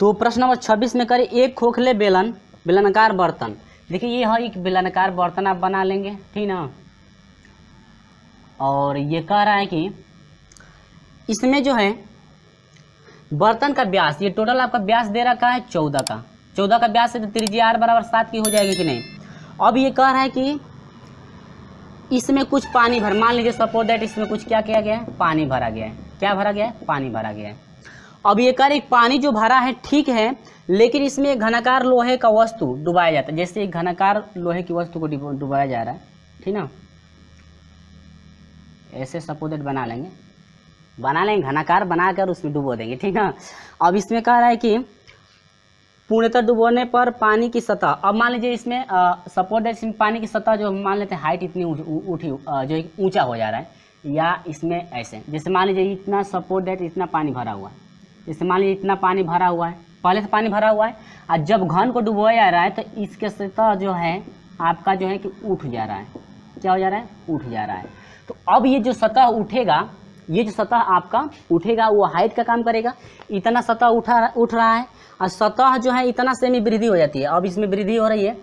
तो प्रश्न नंबर छब्बीस में करें एक खोखले बेलन बेलनाकार बर्तन देखिए ये है हाँ, एक बेलनाकार बर्तन आप बना लेंगे ठीक ना और ये कह रहा है कि इसमें जो है बर्तन का व्यास ये टोटल आपका व्यास दे रखा है चौदह का चौदह का व्यास है तो त्रिज्या आर बराबर सात की हो जाएगी कि नहीं अब ये कह रहा है कि इसमें कुछ पानी भर मान लीजिए सपोज दैट इसमें कुछ क्या किया गया है पानी भरा गया है क्या भरा गया है पानी भरा गया है अब ये कर एक पानी जो भरा है ठीक है लेकिन इसमें एक घनाकार लोहे का वस्तु डुबाया जाता है जैसे एक घनाकार लोहे की वस्तु को डुबाया जा रहा है ठीक ना ऐसे सपोजेट बना लेंगे बना लेंगे घनाकार बनाकर उसमें डुबो देंगे ठीक ना अब इसमें कह रहा है कि पूर्णतः डुबोने पर पानी की सतह अब मान लीजिए इसमें सपोज दैट इसमें पानी की सतह जो मान लेते हैं हाइट इतनी उठी जो ऊंचा हो जा रहा है या इसमें ऐसे जैसे मान लीजिए इतना सपोज दैट इतना पानी भरा हुआ है जैसे मान लीजिए इतना पानी भरा हुआ है पहले से पानी भरा हुआ है और जब घन को डुबोया रहा है तो इसके सतह जो है आपका जो है कि उठ जा रहा है क्या हो जा रहा है उठ जा रहा है तो अब ये जो सतह उठेगा ये जो सतह आपका उठेगा वो हाइट का काम करेगा इतना सतह उठा उठ रहा है और सतह जो है इतना सेमी वृद्धि हो जाती है अब इसमें वृद्धि हो रही है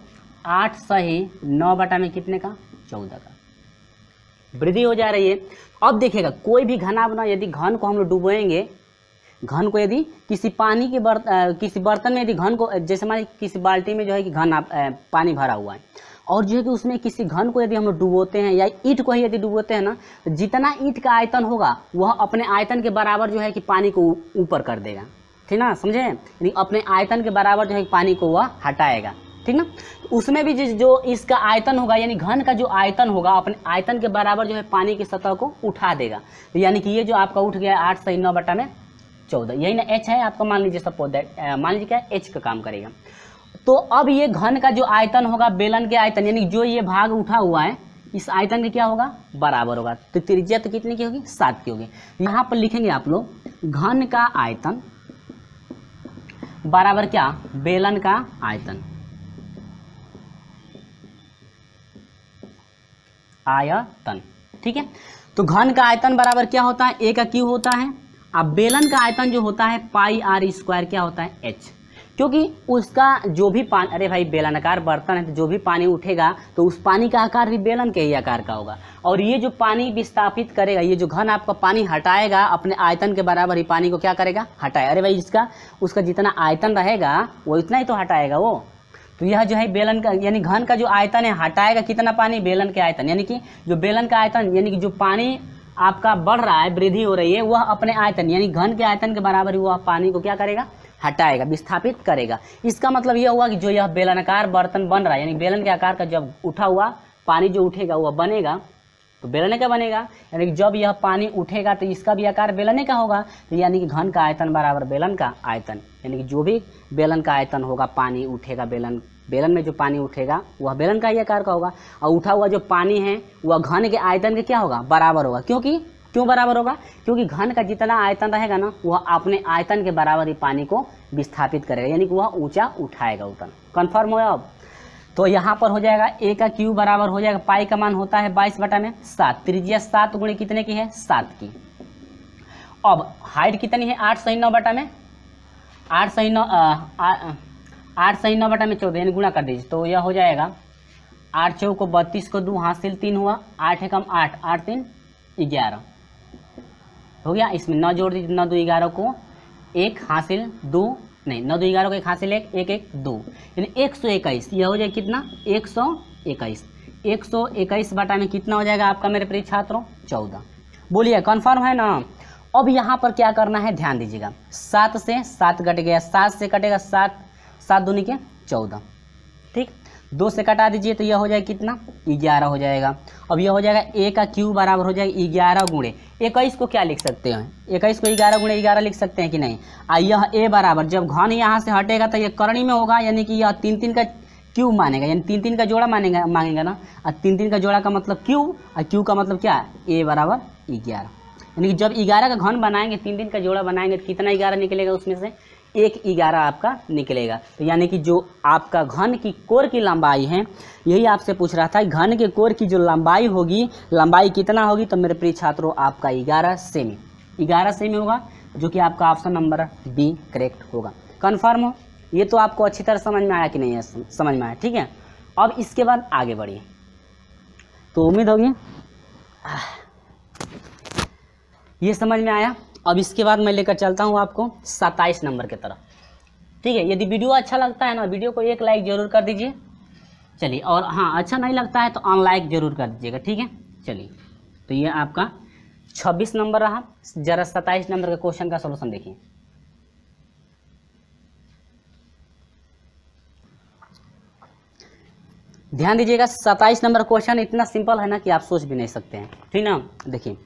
आठ सही नौ बटा में कितने का चौदह का वृद्धि हो जा रही है अब देखिएगा कोई भी घना बना यदि घन को हम लोग डुबोएंगे घन को यदि किसी पानी के बर्त किसी बर्तन में यदि घन को जैसे हमारे किसी बाल्टी में जो है कि घन पानी भरा हुआ है और जो है कि उसमें किसी घन को यदि हम डुबोते हैं या ईट को ही यदि डुबोते हैं ना तो जितना ईट का आयतन होगा वह अपने आयतन के बराबर जो है कि पानी को ऊपर कर देगा ठीक ना समझे यानी अपने आयतन के बराबर जो है पानी को वह हटाएगा ठीक ना उसमें भी जो इसका आयतन होगा यानी घन का जो आयतन होगा अपने आयतन के बराबर जो है पानी की सतह को उठा देगा यानी कि ये जो आपका उठ गया आठ सही नौ बटा में चौदह यही ना एच है आपको मान लीजिए सब पौधे मान लीजिए क्या एच का काम करेगा तो अब ये घन का जो आयतन होगा बेलन के आयतन यानी जो ये भाग उठा हुआ है इस आयतन का क्या होगा बराबर होगा तो त्रिज्या तो कितने की होगी सात की होगी यहाँ पर लिखेंगे आप लोग घन का आयतन बराबर क्या बेलन का आयतन आयतन ठीक है तो घन का आयतन बराबर क्या होता है ए का क्यू होता है अब बेलन का आयतन जो होता है पाई आर स्क्वायर क्या होता है एच क्योंकि उसका जो भी पानी अरे भाई बेलनाकार बर्तन है तो जो भी पानी उठेगा तो उस पानी का आकार भी बेलन के ही आकार का होगा और ये जो पानी विस्थापित करेगा ये जो घन आपका पानी हटाएगा अपने आयतन के बराबर ही पानी को क्या करेगा हटाए अरे भाई इसका उसका जितना आयतन रहेगा वो इतना ही तो हटाएगा वो तो यह जो है बेलन का यानी घन का जो आयतन है हटाएगा कितना पानी बेलन के आयतन यानी कि जो बेलन का आयतन यानी कि जो पानी आपका बढ़ रहा है वृद्धि हो रही है वह अपने आयतन यानी घन के आयतन के बराबर ही वह पानी को क्या करेगा हटाएगा विस्थापित करेगा इसका मतलब यह हुआ कि जो यह बेलनाकार बर्तन बन रहा है यानी बेलन के आकार का जब उठा हुआ पानी जो उठेगा वह बनेगा तो बेलने का बनेगा यानी कि जब यह पानी उठेगा तो इसका भी आकार बेलने का होगा तो यानी कि घन का आयतन बराबर बेलन का आयतन यानी कि जो भी बेलन का आयतन होगा पानी उठेगा बेलन बेलन में जो पानी उठेगा वह बेलन का ही आकार का होगा और उठा हुआ जो पानी है वह घन के आयतन के क्या होगा बराबर होगा क्योंकि क्यों बराबर होगा क्योंकि घन का जितना आयतन रहेगा ना वह अपने आयतन के बराबर ही पानी को विस्थापित करेगा यानी कि वह ऊंचा उठाएगा उतन कन्फर्म हो अब तो यहाँ पर हो जाएगा ए का क्यू बराबर हो जाएगा पाई का मान होता है बाईस बटा में सात त्रिज्या सात गुणी कितने की है सात की अब हाइट कितनी है आठ सही नौ बटा में आठ सही नौ आठ सही नौ बटा में चौदह यानी गुणा कर दीजिए तो यह हो जाएगा आठ चौ को बत्तीस को दो हासिल तीन हुआ आठ एकम आठ आठ तीन ग्यारह हो गया इसमें नौ जोड़ दीजिए नौ दो ग्यारह को एक हासिल दो नहीं नौ दो ग्यारह को एक हासिल एक एक एक दो यानी एक सौ इक्कीस यह हो जाएगा कितना एक सौ इक्कीस एक सौ इक्कीस बटा में कितना हो जाएगा आपका मेरे प्रिय छात्रों चौदह बोलिए कन्फर्म है ना अब यहाँ पर क्या करना है ध्यान दीजिएगा सात से सात कट गया सात से कटेगा सात सात दूनी के चौदह ठीक दो से कटा दीजिए तो यह हो जाएगा कितना ग्यारह हो जाएगा अब यह हो जाएगा ए का क्यू बराबर हो जाएगा ग्यारह गुणे इक्कीस को क्या लिख सकते हैं इक्कीस को ग्यारह गुणे ग्यारह लिख सकते हैं कि नहीं आ यह ए बराबर जब घन यहाँ से हटेगा तो यह करणी में होगा यानी कि यह तीन तीन का क्यू मानेगा यानी तीन तीन का जोड़ा मानेगा मांगेगा ना और तीन तीन का जोड़ा का मतलब क्यू और क्यू का मतलब क्या है ए बराबर ग्यारह यानी कि जब ग्यारह का घन बनाएंगे तीन तीन का जोड़ा बनाएंगे तो कितना ग्यारह निकलेगा उसमें से एक ग्यारह आपका निकलेगा तो यानी कि जो आपका घन की कोर की लंबाई है यही आपसे पूछ रहा था घन के कोर की जो लंबाई होगी लंबाई कितना होगी तो मेरे प्रिय छात्रों आपका ग्यारह सेमी ग्यारह सेमी होगा जो कि आपका ऑप्शन नंबर बी करेक्ट होगा कन्फर्म हो ये तो आपको अच्छी तरह समझ में आया कि नहीं समझ में आया ठीक है अब इसके बाद आगे बढ़िए तो उम्मीद होगी ये समझ में आया अब इसके बाद मैं लेकर चलता हूँ आपको सत्ताईस नंबर की तरफ ठीक है यदि वीडियो अच्छा लगता है ना वीडियो को एक लाइक ज़रूर कर दीजिए चलिए और हाँ अच्छा नहीं लगता है तो अनलाइक ज़रूर कर दीजिएगा ठीक है चलिए तो ये आपका छब्बीस नंबर रहा जरा सत्ताईस नंबर के क्वेश्चन का सोल्यूशन देखिए ध्यान दीजिएगा सत्ताईस नंबर क्वेश्चन इतना सिंपल है ना कि आप सोच भी नहीं सकते हैं ठीक ना देखिए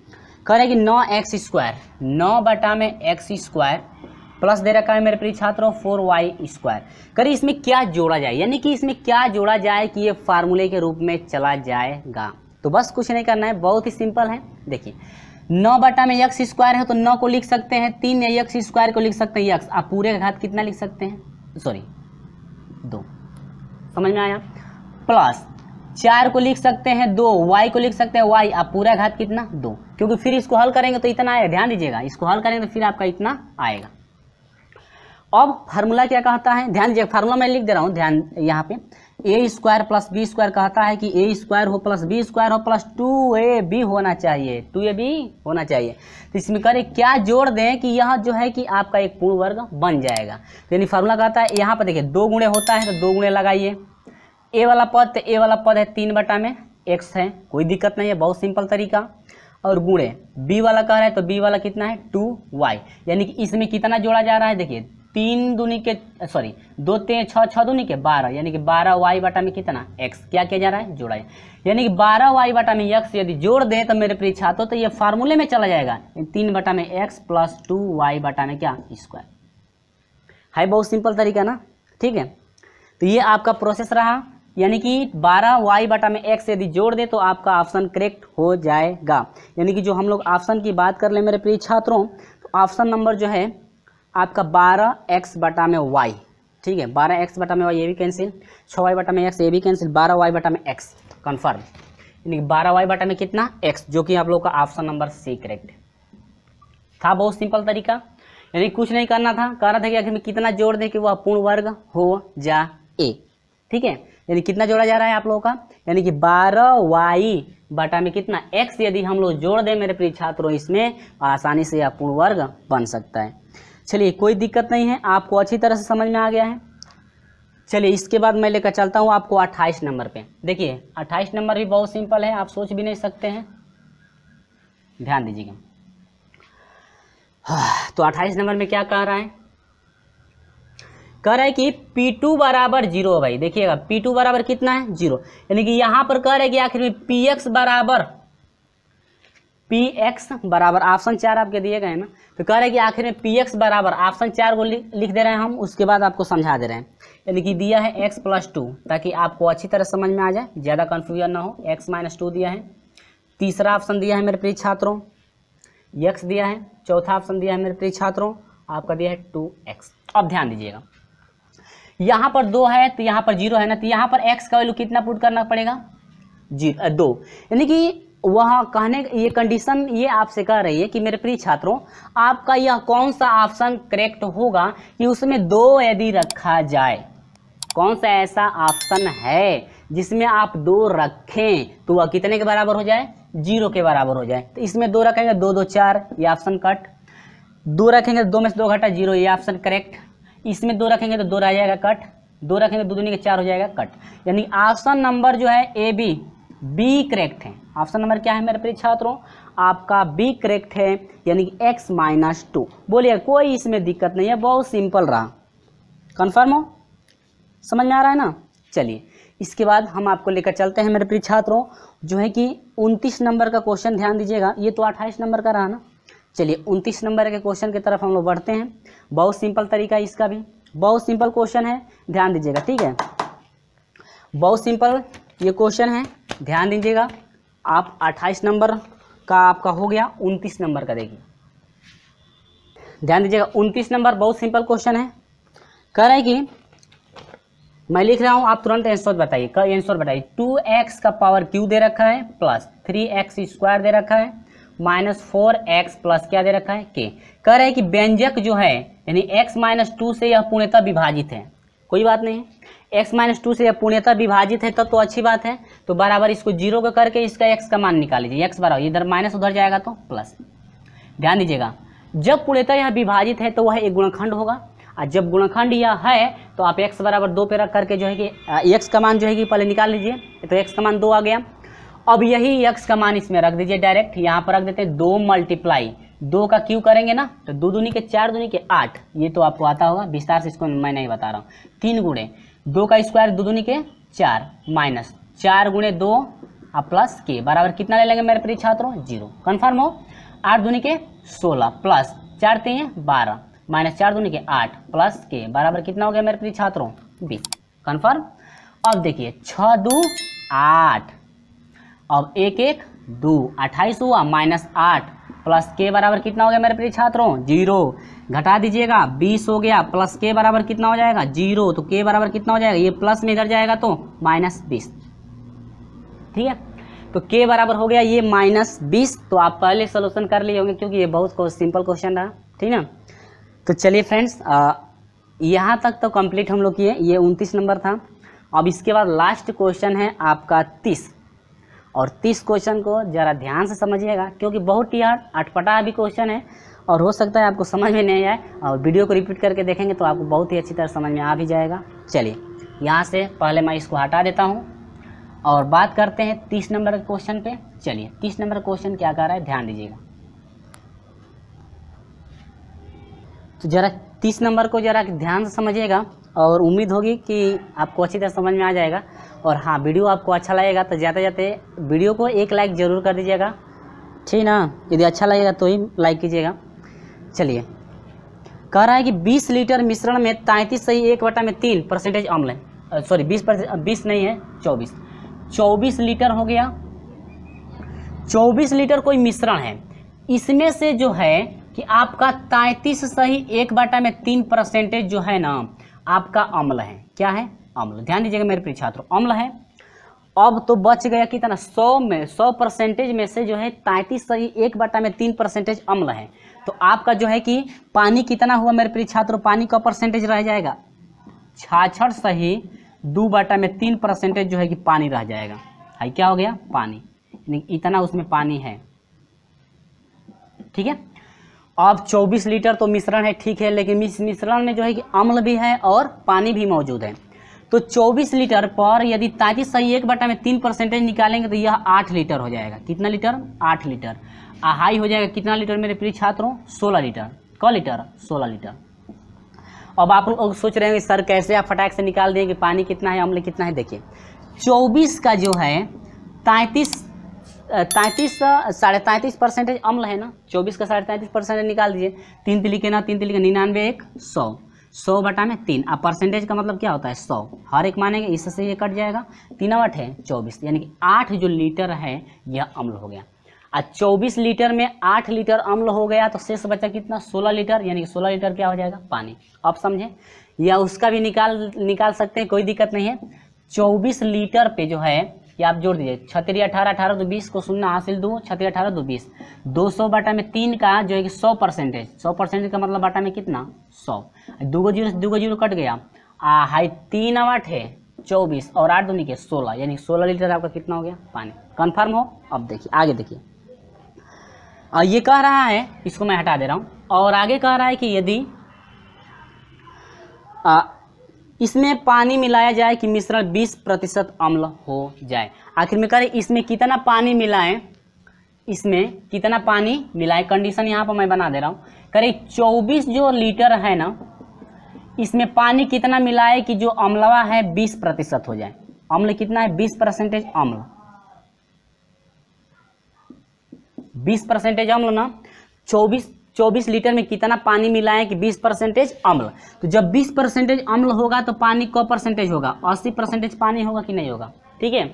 कह रहे हैं कि नौ एक्स स्क्वायर नौ बटा में एक्स स्क्वायर प्लस दे रखा है मेरे प्रिय छात्रों फोर वाई स्क्वायर करिए इसमें क्या जोड़ा जाए यानी कि इसमें क्या जोड़ा जाए कि ये फार्मूले के रूप में चला जाएगा तो बस कुछ नहीं करना है बहुत ही सिंपल है देखिए नौ बटा में यक्स स्क्वायर है तो नौ को लिख सकते हैं तीन या यक्स स्क्वायर को लिख सकते हैं यक्स आप पूरे का घात कितना लिख सकते हैं सॉरी दो समझ में आया प्लस चार को लिख सकते हैं दो वाई को लिख सकते हैं वाई आप पूरा घात कितना दो क्योंकि फिर इसको हल करेंगे तो इतना आएगा ध्यान दीजिएगा इसको हल करेंगे तो फिर आपका इतना आएगा अब फार्मूला क्या कहता है ध्यान दीजिए फार्मूला मैं लिख दे रहा हूँ ध्यान यहाँ पे A square plus B square कहता है कि ए स्क्वायर हो प्लस बी स्क्वायर हो प्लस टू ए बी होना चाहिए टू ए बी होना चाहिए तो इसमें करें क्या जोड़ दें कि यह जो है कि आपका एक पूर्ण वर्ग बन जाएगा तो यानी फार्मूला कहता है यहाँ पर देखिए दो गुणे होता है तो दो गुणे लगाइए ए वाला पद तो ए वाला पद है तीन बटा में एक्स है कोई दिक्कत नहीं है बहुत सिंपल तरीका और गुणे बी वाला कह रहा है तो बी वाला कितना है टू वाई यानी कि इसमें कितना जोड़ा जा रहा है देखिए तीन दूनी के सॉरी दो तीन छः छः दूनी के बारह यानी कि बारह वाई बटा में कितना एक्स क्या किया जा रहा है जोड़ा है यानी कि बारह वाई बटा में एक्स यदि जोड़ दें तो मेरे परीक्षा तो ये फार्मूले में चला जाएगा तीन बटा में एक्स प्लस टू वाई बटा में क्या स्क्वायर है बहुत सिंपल तरीका ना ठीक है तो ये आपका प्रोसेस रहा यानी कि 12 वाई बटा में एक्स यदि जोड़ दे तो आपका ऑप्शन करेक्ट हो जाएगा यानी कि जो हम लोग ऑप्शन की बात कर ले मेरे प्रिय छात्रों तो ऑप्शन नंबर जो है आपका बारह एक्स बटा में वाई ठीक है बारह एक्स बटा में वाई ये भी कैंसिल छः वाई बटा में एक्स ये भी कैंसिल बारह वाई बटा में एक्स कन्फर्म यानी बारह वाई बटा में कितना एक्स जो कि आप लोग का ऑप्शन नंबर सी करेक्ट था बहुत सिंपल तरीका यानी कुछ नहीं करना था कह रहा था कि आखिर में कितना जोड़ दें कि वह पूर्ण वर्ग हो जाए ठीक है यानी कितना जोड़ा जा रहा है आप लोगों का यानी कि बारह वाई बटा में कितना एक्स यदि हम लोग जोड़ दें मेरे प्रिय छात्रों इसमें आसानी से यह पूर्ण वर्ग बन सकता है चलिए कोई दिक्कत नहीं है आपको अच्छी तरह से समझ में आ गया है चलिए इसके बाद मैं लेकर चलता हूँ आपको अट्ठाईस नंबर पे देखिए अट्ठाईस नंबर भी बहुत सिंपल है आप सोच भी नहीं सकते हैं ध्यान दीजिएगा हाँ, तो अट्ठाईस नंबर में क्या कह रहा है कह रहा है कि पी टू बराबर जीरो भाई देखिएगा पी टू बराबर कितना है जीरो यानी कि यहाँ पर कह रहा है कि आखिर में पी एक्स बराबर पी एक्स बराबर ऑप्शन चार आपके दिए गए हैं ना तो कह रहे हैं कि आखिर में पी एक्स बराबर ऑप्शन चार को लिख दे रहे हैं हम उसके बाद आपको समझा दे रहे हैं यानी कि दिया है एक्स प्लस टू ताकि आपको अच्छी तरह समझ में आ जाए ज़्यादा कन्फ्यूजन ना हो एक्स माइनस टू दिया है तीसरा ऑप्शन दिया है मेरे प्रिय छात्रों x दिया है चौथा ऑप्शन दिया है मेरे प्रिय छात्रों आपका दिया है टू एक्स अब ध्यान दीजिएगा यहाँ पर दो है तो यहाँ पर जीरो है ना तो यहाँ पर एक्स का वैल्यू कितना पुट करना पड़ेगा जी दो यानी कि वह कहने ये कंडीशन ये आपसे कह रही है कि मेरे प्रिय छात्रों आपका यह कौन सा ऑप्शन करेक्ट होगा कि उसमें दो यदि रखा जाए कौन सा ऐसा ऑप्शन है जिसमें आप दो रखें तो वह कितने के बराबर हो जाए जीरो के बराबर हो जाए तो इसमें दो रखेंगे दो दो चार ये ऑप्शन कट दो रखेंगे दो में से दो घटा जीरो ये ऑप्शन करेक्ट इसमें दो रखेंगे तो दो रह जाएगा कट दो रखेंगे तो दो दुनिया के चार हो जाएगा कट यानी ऑप्शन नंबर जो है ए बी बी करेक्ट है ऑप्शन नंबर क्या है मेरे प्रिय छात्रों आपका बी करेक्ट है यानी कि एक्स माइनस टू बोलिए कोई इसमें दिक्कत नहीं है बहुत सिंपल रहा कन्फर्म हो समझ में आ रहा है ना चलिए इसके बाद हम आपको लेकर चलते हैं मेरे प्रिय छात्रों जो है कि उनतीस नंबर का क्वेश्चन ध्यान दीजिएगा ये तो अट्ठाईस नंबर का रहा ना चलिए उनतीस नंबर के क्वेश्चन की तरफ हम लोग बढ़ते हैं बहुत सिंपल तरीका है इसका भी बहुत सिंपल क्वेश्चन है ध्यान दीजिएगा ठीक है बहुत सिंपल ये क्वेश्चन है ध्यान दीजिएगा आप 28 नंबर का आपका हो गया 29 नंबर का देखिए ध्यान दीजिएगा 29 नंबर बहुत सिंपल क्वेश्चन है कह रहे कि मैं लिख रहा हूँ आप तुरंत आंसर बताइए आंसर बताइए टू एक्स का पावर क्यू दे रखा है प्लस थ्री एक्स स्क्वायर दे रखा है माइनस फोर एक्स प्लस क्या दे रखा है के कह रहे हैं कि व्यंजक जो है यानी एक्स माइनस टू से यह पूर्णता विभाजित है कोई बात नहीं एक्स माइनस टू से यह पूर्णता विभाजित है तब तो, तो अच्छी बात है तो बराबर इसको जीरो का करके इसका एक्स का मान निकाल लीजिए एक्स बराबर इधर माइनस उधर जाएगा तो प्लस ध्यान दीजिएगा जब पूर्णता यह विभाजित है तो वह एक गुणखंड होगा और जब गुणखंड यह है तो आप एक्स बराबर दो पे रख करके जो है कि एक्स का मान जो है कि पहले निकाल लीजिए तो एक्स का मान दो आ गया अब यही यक्स का मान इसमें रख दीजिए डायरेक्ट यहाँ पर रख देते हैं दो मल्टीप्लाई दो का क्यू करेंगे ना तो दो दूनी के चार दुनी के आठ ये तो आपको आता होगा विस्तार से इसको मैं नहीं बता रहा हूँ तीन गुणे दो का स्क्वायर दो दुनी के चार माइनस चार गुणे दो और प्लस के बराबर कितना ले लेंगे मेरे प्रिय छात्रों जीरो कन्फर्म हो आठ दुनी के सोलह प्लस चार तीन बारह माइनस चार दूनी के आठ प्लस के बराबर कितना हो गया मेरे प्रिय छात्रों बीस कन्फर्म अब देखिए छ दो आठ अब एक एक दो अट्ठाईस हुआ माइनस आठ प्लस के बराबर कितना हो गया मेरे प्रिय छात्रों जीरो घटा दीजिएगा बीस हो गया प्लस के बराबर कितना हो जाएगा जीरो तो के बराबर कितना हो जाएगा ये प्लस में इधर जाएगा तो माइनस बीस ठीक है तो के बराबर हो गया ये माइनस बीस तो आप पहले सोल्यूशन कर लिए होंगे क्योंकि ये बहुत सिंपल क्वेश्चन रहा ठीक ना तो चलिए फ्रेंड्स यहाँ तक तो कंप्लीट हम लोग किए ये उनतीस नंबर था अब इसके बाद लास्ट क्वेश्चन है आपका तीस और तीस क्वेश्चन को ज़रा ध्यान से समझिएगा क्योंकि बहुत ही अटपटा भी क्वेश्चन है और हो सकता है आपको समझ में नहीं आए और वीडियो को रिपीट करके देखेंगे तो आपको बहुत ही अच्छी तरह समझ में आ भी जाएगा चलिए यहाँ से पहले मैं इसको हटा देता हूँ और बात करते हैं तीस नंबर के क्वेश्चन पर चलिए तीस नंबर क्वेश्चन क्या कह रहा है ध्यान दीजिएगा तो ज़रा तीस नंबर को ज़रा ध्यान से समझिएगा और उम्मीद होगी कि आपको अच्छी तरह समझ में आ जाएगा और हाँ वीडियो आपको अच्छा लगेगा तो जाते जाते वीडियो को एक लाइक ज़रूर कर दीजिएगा ठीक ना यदि अच्छा लगेगा तो ही लाइक कीजिएगा चलिए कह रहा है कि 20 लीटर मिश्रण में तैंतीस सही एक बटा में तीन परसेंटेज अम्ल है सॉरी 20 परसेंट बीस नहीं है 24 24 लीटर हो गया 24 लीटर कोई मिश्रण है इसमें से जो है कि आपका तैंतीस सही एक बटा में तीन परसेंटेज जो है ना आपका अम्ल है क्या है अम्ल ध्यान दीजिएगा मेरे प्रिय छात्रों अम्ल है अब तो बच गया कितना सौ में सौ परसेंटेज में से जो है तैंतीस सही एक बटा में तीन परसेंटेज अम्ल है तो आपका जो है कि पानी कितना हुआ मेरे प्रिय छात्रों पानी का परसेंटेज रह जाएगा छाछठ सही दो बटा में तीन परसेंटेज जो है कि पानी रह जाएगा हाई क्या हो गया पानी इतना उसमें पानी है ठीक है अब 24 लीटर तो मिश्रण है ठीक है लेकिन मिश्रण में जो है कि अम्ल भी है और पानी भी मौजूद है तो 24 लीटर पर यदि तैंतीस सही एक बटा में तीन परसेंटेज निकालेंगे तो यह आठ लीटर हो जाएगा कितना लीटर आठ लीटर आ हाई हो जाएगा कितना लीटर मेरे प्रिय छात्रों सोलह लीटर क लीटर सोलह लीटर अब आप लोग सोच रहे होंगे सर कैसे आप फटाक से निकाल देंगे पानी कितना है अम्ल कितना है देखिए चौबीस का जो है तैंतीस तैंतीस साढ़े तैंतीस परसेंटेज अम्ल है ना चौबीस का साढ़े तैंतीस परसेंटेज निकाल दीजिए तीन तिली के ना तीन तिली के निन्यानवे एक सौ सौ बटा में तीन अब परसेंटेज का मतलब क्या होता है सौ हर एक मानेंगे इससे ये कट जाएगा तीन है चौबीस यानी कि आठ जो लीटर है यह अम्ल हो गया और चौबीस लीटर में आठ लीटर अम्ल हो गया तो शेष बचा कितना सोलह लीटर यानी कि सोलह लीटर क्या हो जाएगा पानी अब समझे या उसका भी निकाल निकाल सकते हैं कोई दिक्कत नहीं है चौबीस लीटर पे जो है ये आप जोड़ दीजिए छतरी अठारह अठारह दो बीस को शून्य हासिल दो छतरी अठारह दो बीस दो सौ बाटा में तीन का जो है कि सौ परसेंटेज सौ परसेंटेज का मतलब बाटा में कितना सौ दूगो जीरो दूगो जीरो कट गया आ हाई तीन आठ है चौबीस और आठ दूनी के सोलह यानी सोलह लीटर आपका कितना हो गया पानी कन्फर्म हो अब देखिए आगे देखिए ये कह रहा है इसको मैं हटा दे रहा हूँ और आगे कह रहा है कि यदि इसमें पानी मिलाया जाए कि मिश्रण 20 प्रतिशत अम्ल हो जाए आखिर में करें इसमें कितना पानी मिलाएं इसमें कितना पानी मिलाएं कंडीशन यहाँ पर मैं बना दे रहा हूँ करें 24 जो लीटर है ना इसमें पानी कितना मिलाए कि जो अम्लवा है 20 प्रतिशत हो जाए अम्ल कितना है 20 परसेंटेज अम्ल 20 परसेंटेज अम्ल ना 24 24 लीटर में कितना पानी मिला है कि 20 परसेंटेज अम्ल तो जब 20 परसेंटेज अम्ल होगा तो पानी कौ परसेंटेज होगा 80 परसेंटेज पानी होगा कि नहीं होगा ठीक है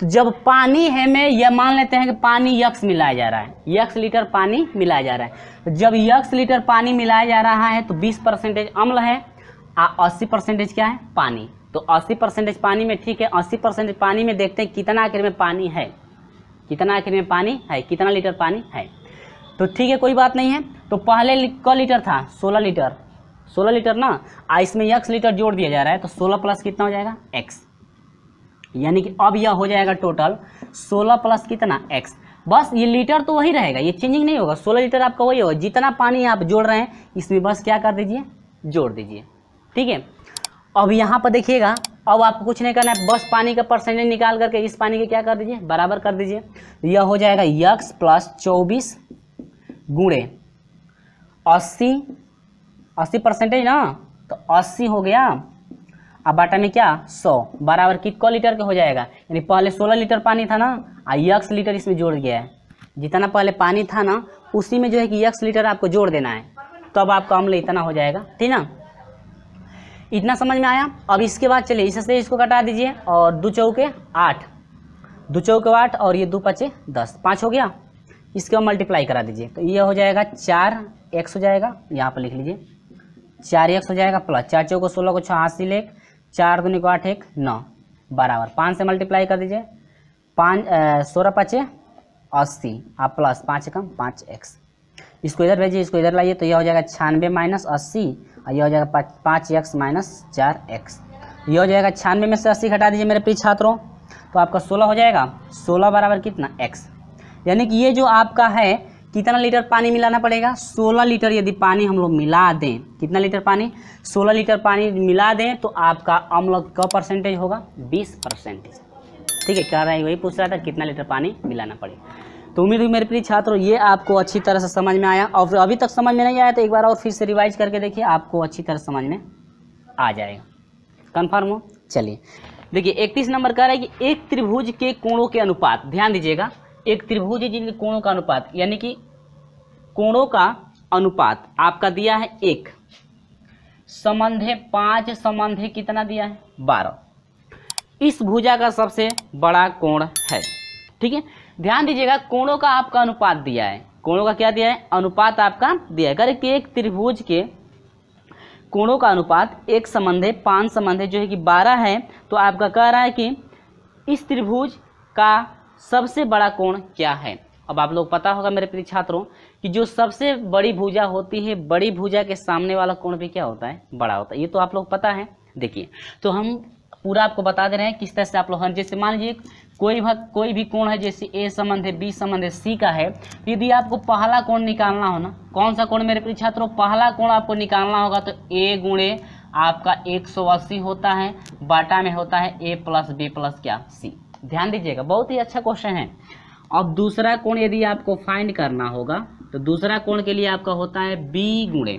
तो जब पानी है में यह मान लेते हैं कि पानी यक्स मिलाया जा रहा है यक्स लीटर पानी मिलाया जा रहा है तो जब यक्स लीटर पानी मिलाया जा रहा है तो बीस परसेंटेज अम्ल है अस्सी परसेंटेज क्या है पानी तो अस्सी परसेंटेज पानी में ठीक है अस्सी परसेंटेज पानी में देखते हैं कितना आखिर में पानी है कितना आखिर में पानी है कितना लीटर पानी है तो ठीक है कोई बात नहीं है तो पहले क लीटर था सोलह लीटर सोलह लीटर ना आ इसमें यक्स लीटर जोड़ दिया जा रहा है तो सोलह प्लस कितना हो जाएगा एक्स यानी कि अब यह हो जाएगा टोटल सोलह प्लस कितना एक्स बस ये लीटर तो वही रहेगा ये चेंजिंग नहीं होगा सोलह लीटर आपका वही होगा जितना पानी आप जोड़ रहे हैं इसमें बस क्या कर दीजिए जोड़ दीजिए ठीक है अब यहाँ पर देखिएगा अब आपको कुछ नहीं करना है बस पानी का परसेंटेज निकाल करके इस पानी के क्या कर दीजिए बराबर कर दीजिए यह हो जाएगा यक्स प्लस चौबीस गुणे अस्सी अस्सी परसेंटेज ना तो अस्सी हो गया अब बाटा में क्या सौ बराबर कित लीटर का हो जाएगा यानी पहले सोलह लीटर पानी था ना और यक्स लीटर इसमें जोड़ गया है जितना पहले पानी था ना उसी में जो है कि यक्स लीटर आपको जोड़ देना है तब तो आपका अम्ल इतना हो जाएगा ठीक ना इतना समझ में आया अब इसके बाद चलिए इससे इसको कटा दीजिए और दो चौके आठ दो चौके आठ और ये दो पचे दस पाँच हो गया इसके बाद मल्टीप्लाई करा दीजिए तो ये हो जाएगा चार एक्स हो जाएगा यहाँ पर लिख लीजिए चार एक्स हो जाएगा प्लस चार चौको सोलह को छः हासिल एक चार दूनी को आठ एक नौ बराबर पाँच से मल्टीप्लाई कर दीजिए पाँच सोलह पचे अस्सी और प्लस पाँच कम पाँच एक्स इसको इधर भेजिए इसको इधर लाइए तो यह हो जाएगा छियानवे माइनस अस्सी और यह हो जाएगा पाँच एक्स माइनस चार एक्स यह हो जाएगा छियानवे में से अस्सी घटा दीजिए मेरे प्रिय छात्रों तो आपका सोलह हो जाएगा सोलह बराबर कितना एक्स यानी कि ये जो आपका है कितना लीटर पानी मिलाना पड़ेगा 16 लीटर यदि पानी हम लोग मिला दें कितना लीटर पानी 16 लीटर पानी मिला दें तो आपका अम्ल का परसेंटेज होगा 20 परसेंटेज ठीक है कह रहा है वही पूछ रहा था कितना लीटर पानी मिलाना पड़ेगा तो उम्मीद हुई मेरे प्रिय छात्रों ये आपको अच्छी तरह से समझ में आया और अभी तक समझ में नहीं आया तो एक बार और फिर से रिवाइज करके देखिए आपको अच्छी तरह समझ में आ जाएगा कन्फर्म हो चलिए देखिए इकतीस नंबर कह रहा है कि एक त्रिभुज के कोणों के अनुपात ध्यान दीजिएगा एक त्रिभुज जिनके कोणों का अनुपात यानी कि कोणों का अनुपात आपका दिया है एक संबंध है पाँच संबंध है कितना दिया है बारह इस भुजा का सबसे बड़ा कोण है ठीक है ध्यान दीजिएगा कोणों का आपका अनुपात दिया है कोणों का क्या दिया है अनुपात आपका दिया है कि एक त्रिभुज के कोणों का अनुपात एक संबंध है पांच संबंध है जो है कि बारह है तो आपका कह रहा है कि इस त्रिभुज का सबसे बड़ा कोण क्या है अब आप लोग पता होगा मेरे प्रिय छात्रों कि जो सबसे बड़ी भुजा होती है बड़ी भुजा के सामने वाला कोण भी क्या होता है बड़ा होता है ये तो आप लोग पता है देखिए तो हम पूरा आपको बता दे रहे हैं किस तरह से आप लोग जैसे मान लीजिए कोई भी कोई भी कोण है जैसे ए संबंध है बी संबंध है सी का है तो यदि आपको पहला कोण निकालना हो ना कौन सा कोण मेरे प्रिय छात्रों पहला कोण आपको निकालना होगा तो ए गुणे आपका 180 होता है बाटा में होता है ए प्लस बी प्लस क्या सी ध्यान दीजिएगा बहुत ही अच्छा क्वेश्चन है अब दूसरा कोण यदि आपको फाइंड करना होगा तो दूसरा कोण के लिए आपका होता है बी गुणे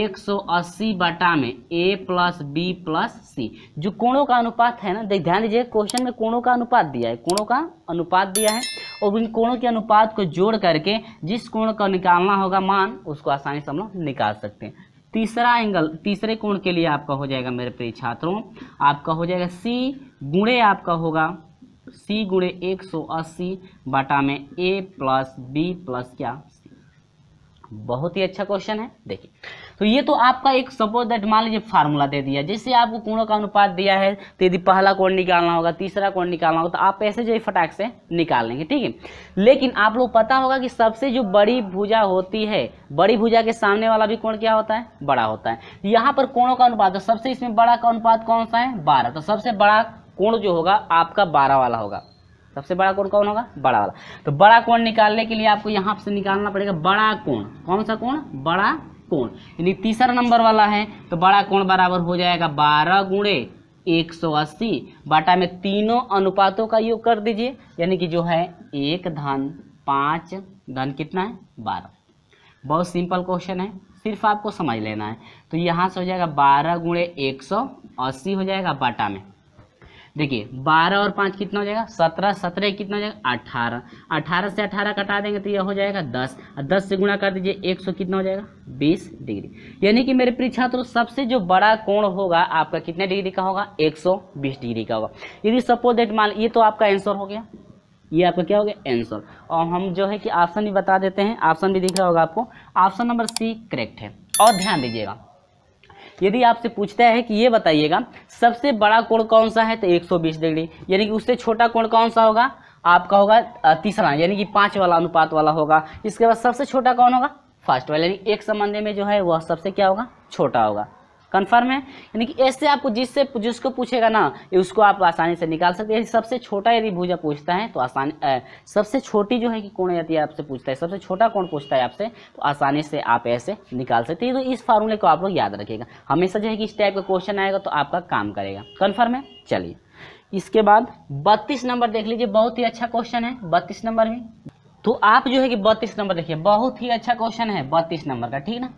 एक सौ अस्सी बटा में A plus B plus C जो कोणों का अनुपात है ना देख ध्यान दीजिए क्वेश्चन में कोणों का अनुपात दिया है कोणों का अनुपात दिया है और उन कोणों के अनुपात को जोड़ करके जिस कोण का निकालना होगा मान उसको आसानी से हम लोग निकाल सकते हैं तीसरा एंगल तीसरे कोण के लिए आपका हो जाएगा मेरे प्रिय छात्रों आपका हो जाएगा सी गुणे आपका होगा सी गुणे एक सौ अस्सी बटा में ए प्लस बी प्लस क्या बहुत ही अच्छा क्वेश्चन है देखिए तो ये तो आपका एक सपोज दैट मान लीजिए फार्मूला दे दिया जैसे आपको कोणों का अनुपात दिया है तो यदि पहला कोण निकालना होगा तीसरा कोण निकालना होगा तो आप ऐसे जो फटाक से निकाल लेंगे ठीक है लेकिन आप लोग पता होगा कि सबसे जो बड़ी भुजा होती है बड़ी भुजा के सामने वाला भी कोण क्या होता है बड़ा होता है यहाँ पर कोणों का अनुपात तो सबसे इसमें बड़ा का अनुपात कौन सा है बारह तो सबसे बड़ा कोण जो होगा आपका बारह वाला होगा सबसे बड़ा कोण कौन होगा बड़ा वाला तो बड़ा कोण निकालने के लिए आपको यहाँ से निकालना पड़ेगा बड़ा कोण कौन सा कोण बड़ा कोण यानी तीसरा नंबर वाला है तो बड़ा कोण बराबर हो जाएगा बारह गुणे एक सौ अस्सी बाटा में तीनों अनुपातों का योग कर दीजिए यानी कि जो है एक धन पाँच धन कितना है बारह बहुत सिंपल क्वेश्चन है सिर्फ आपको समझ लेना है तो यहाँ से हो जाएगा बारह गुणे एक सौ अस्सी हो जाएगा बाटा में देखिए बारह और पाँच कितना हो जाएगा सत्रह सत्रह कितना हो जाएगा अठारह अठारह से अठारह कटा देंगे तो यह हो जाएगा दस और दस से गुणा कर दीजिए एक सौ कितना हो जाएगा बीस डिग्री यानी कि मेरे प्रिय तो सबसे जो बड़ा कोण होगा आपका कितने डिग्री का होगा एक सौ बीस डिग्री का होगा यदि सपोज डेट मान ये तो आपका आंसर हो गया ये आपका क्या हो गया आंसर और हम जो है कि ऑप्शन भी बता देते हैं ऑप्शन भी दिख रहा होगा आपको ऑप्शन नंबर सी करेक्ट है और ध्यान दीजिएगा यदि आपसे पूछता है कि ये बताइएगा सबसे बड़ा कोण कौन सा है तो 120 डिग्री यानी कि उससे छोटा कोण कौन सा होगा आपका होगा तीसरा यानी कि पाँच वाला अनुपात वाला होगा इसके बाद सबसे छोटा कौन होगा फर्स्ट वाला यानी एक संबंध में जो है वह सबसे क्या होगा छोटा होगा कन्फर्म है यानी कि ऐसे आपको जिससे जिसको पूछेगा ना उसको आप आसानी से निकाल सकते हैं सबसे छोटा यदि भुजा पूछता है तो आसानी सबसे छोटी जो है कि कौन यदि आपसे पूछता है सबसे छोटा कौन पूछता है आपसे तो आसानी से आप ऐसे निकाल सकते हैं तो इस फार्मूले को आप लोग याद रखिएगा हमेशा जो है कि इस टाइप का क्वेश्चन आएगा तो आपका काम करेगा कन्फर्म है चलिए इसके बाद बत्तीस नंबर देख लीजिए बहुत ही अच्छा क्वेश्चन है बत्तीस नंबर में तो आप जो है कि बत्तीस नंबर देखिए बहुत ही अच्छा क्वेश्चन है बत्तीस नंबर का ठीक ना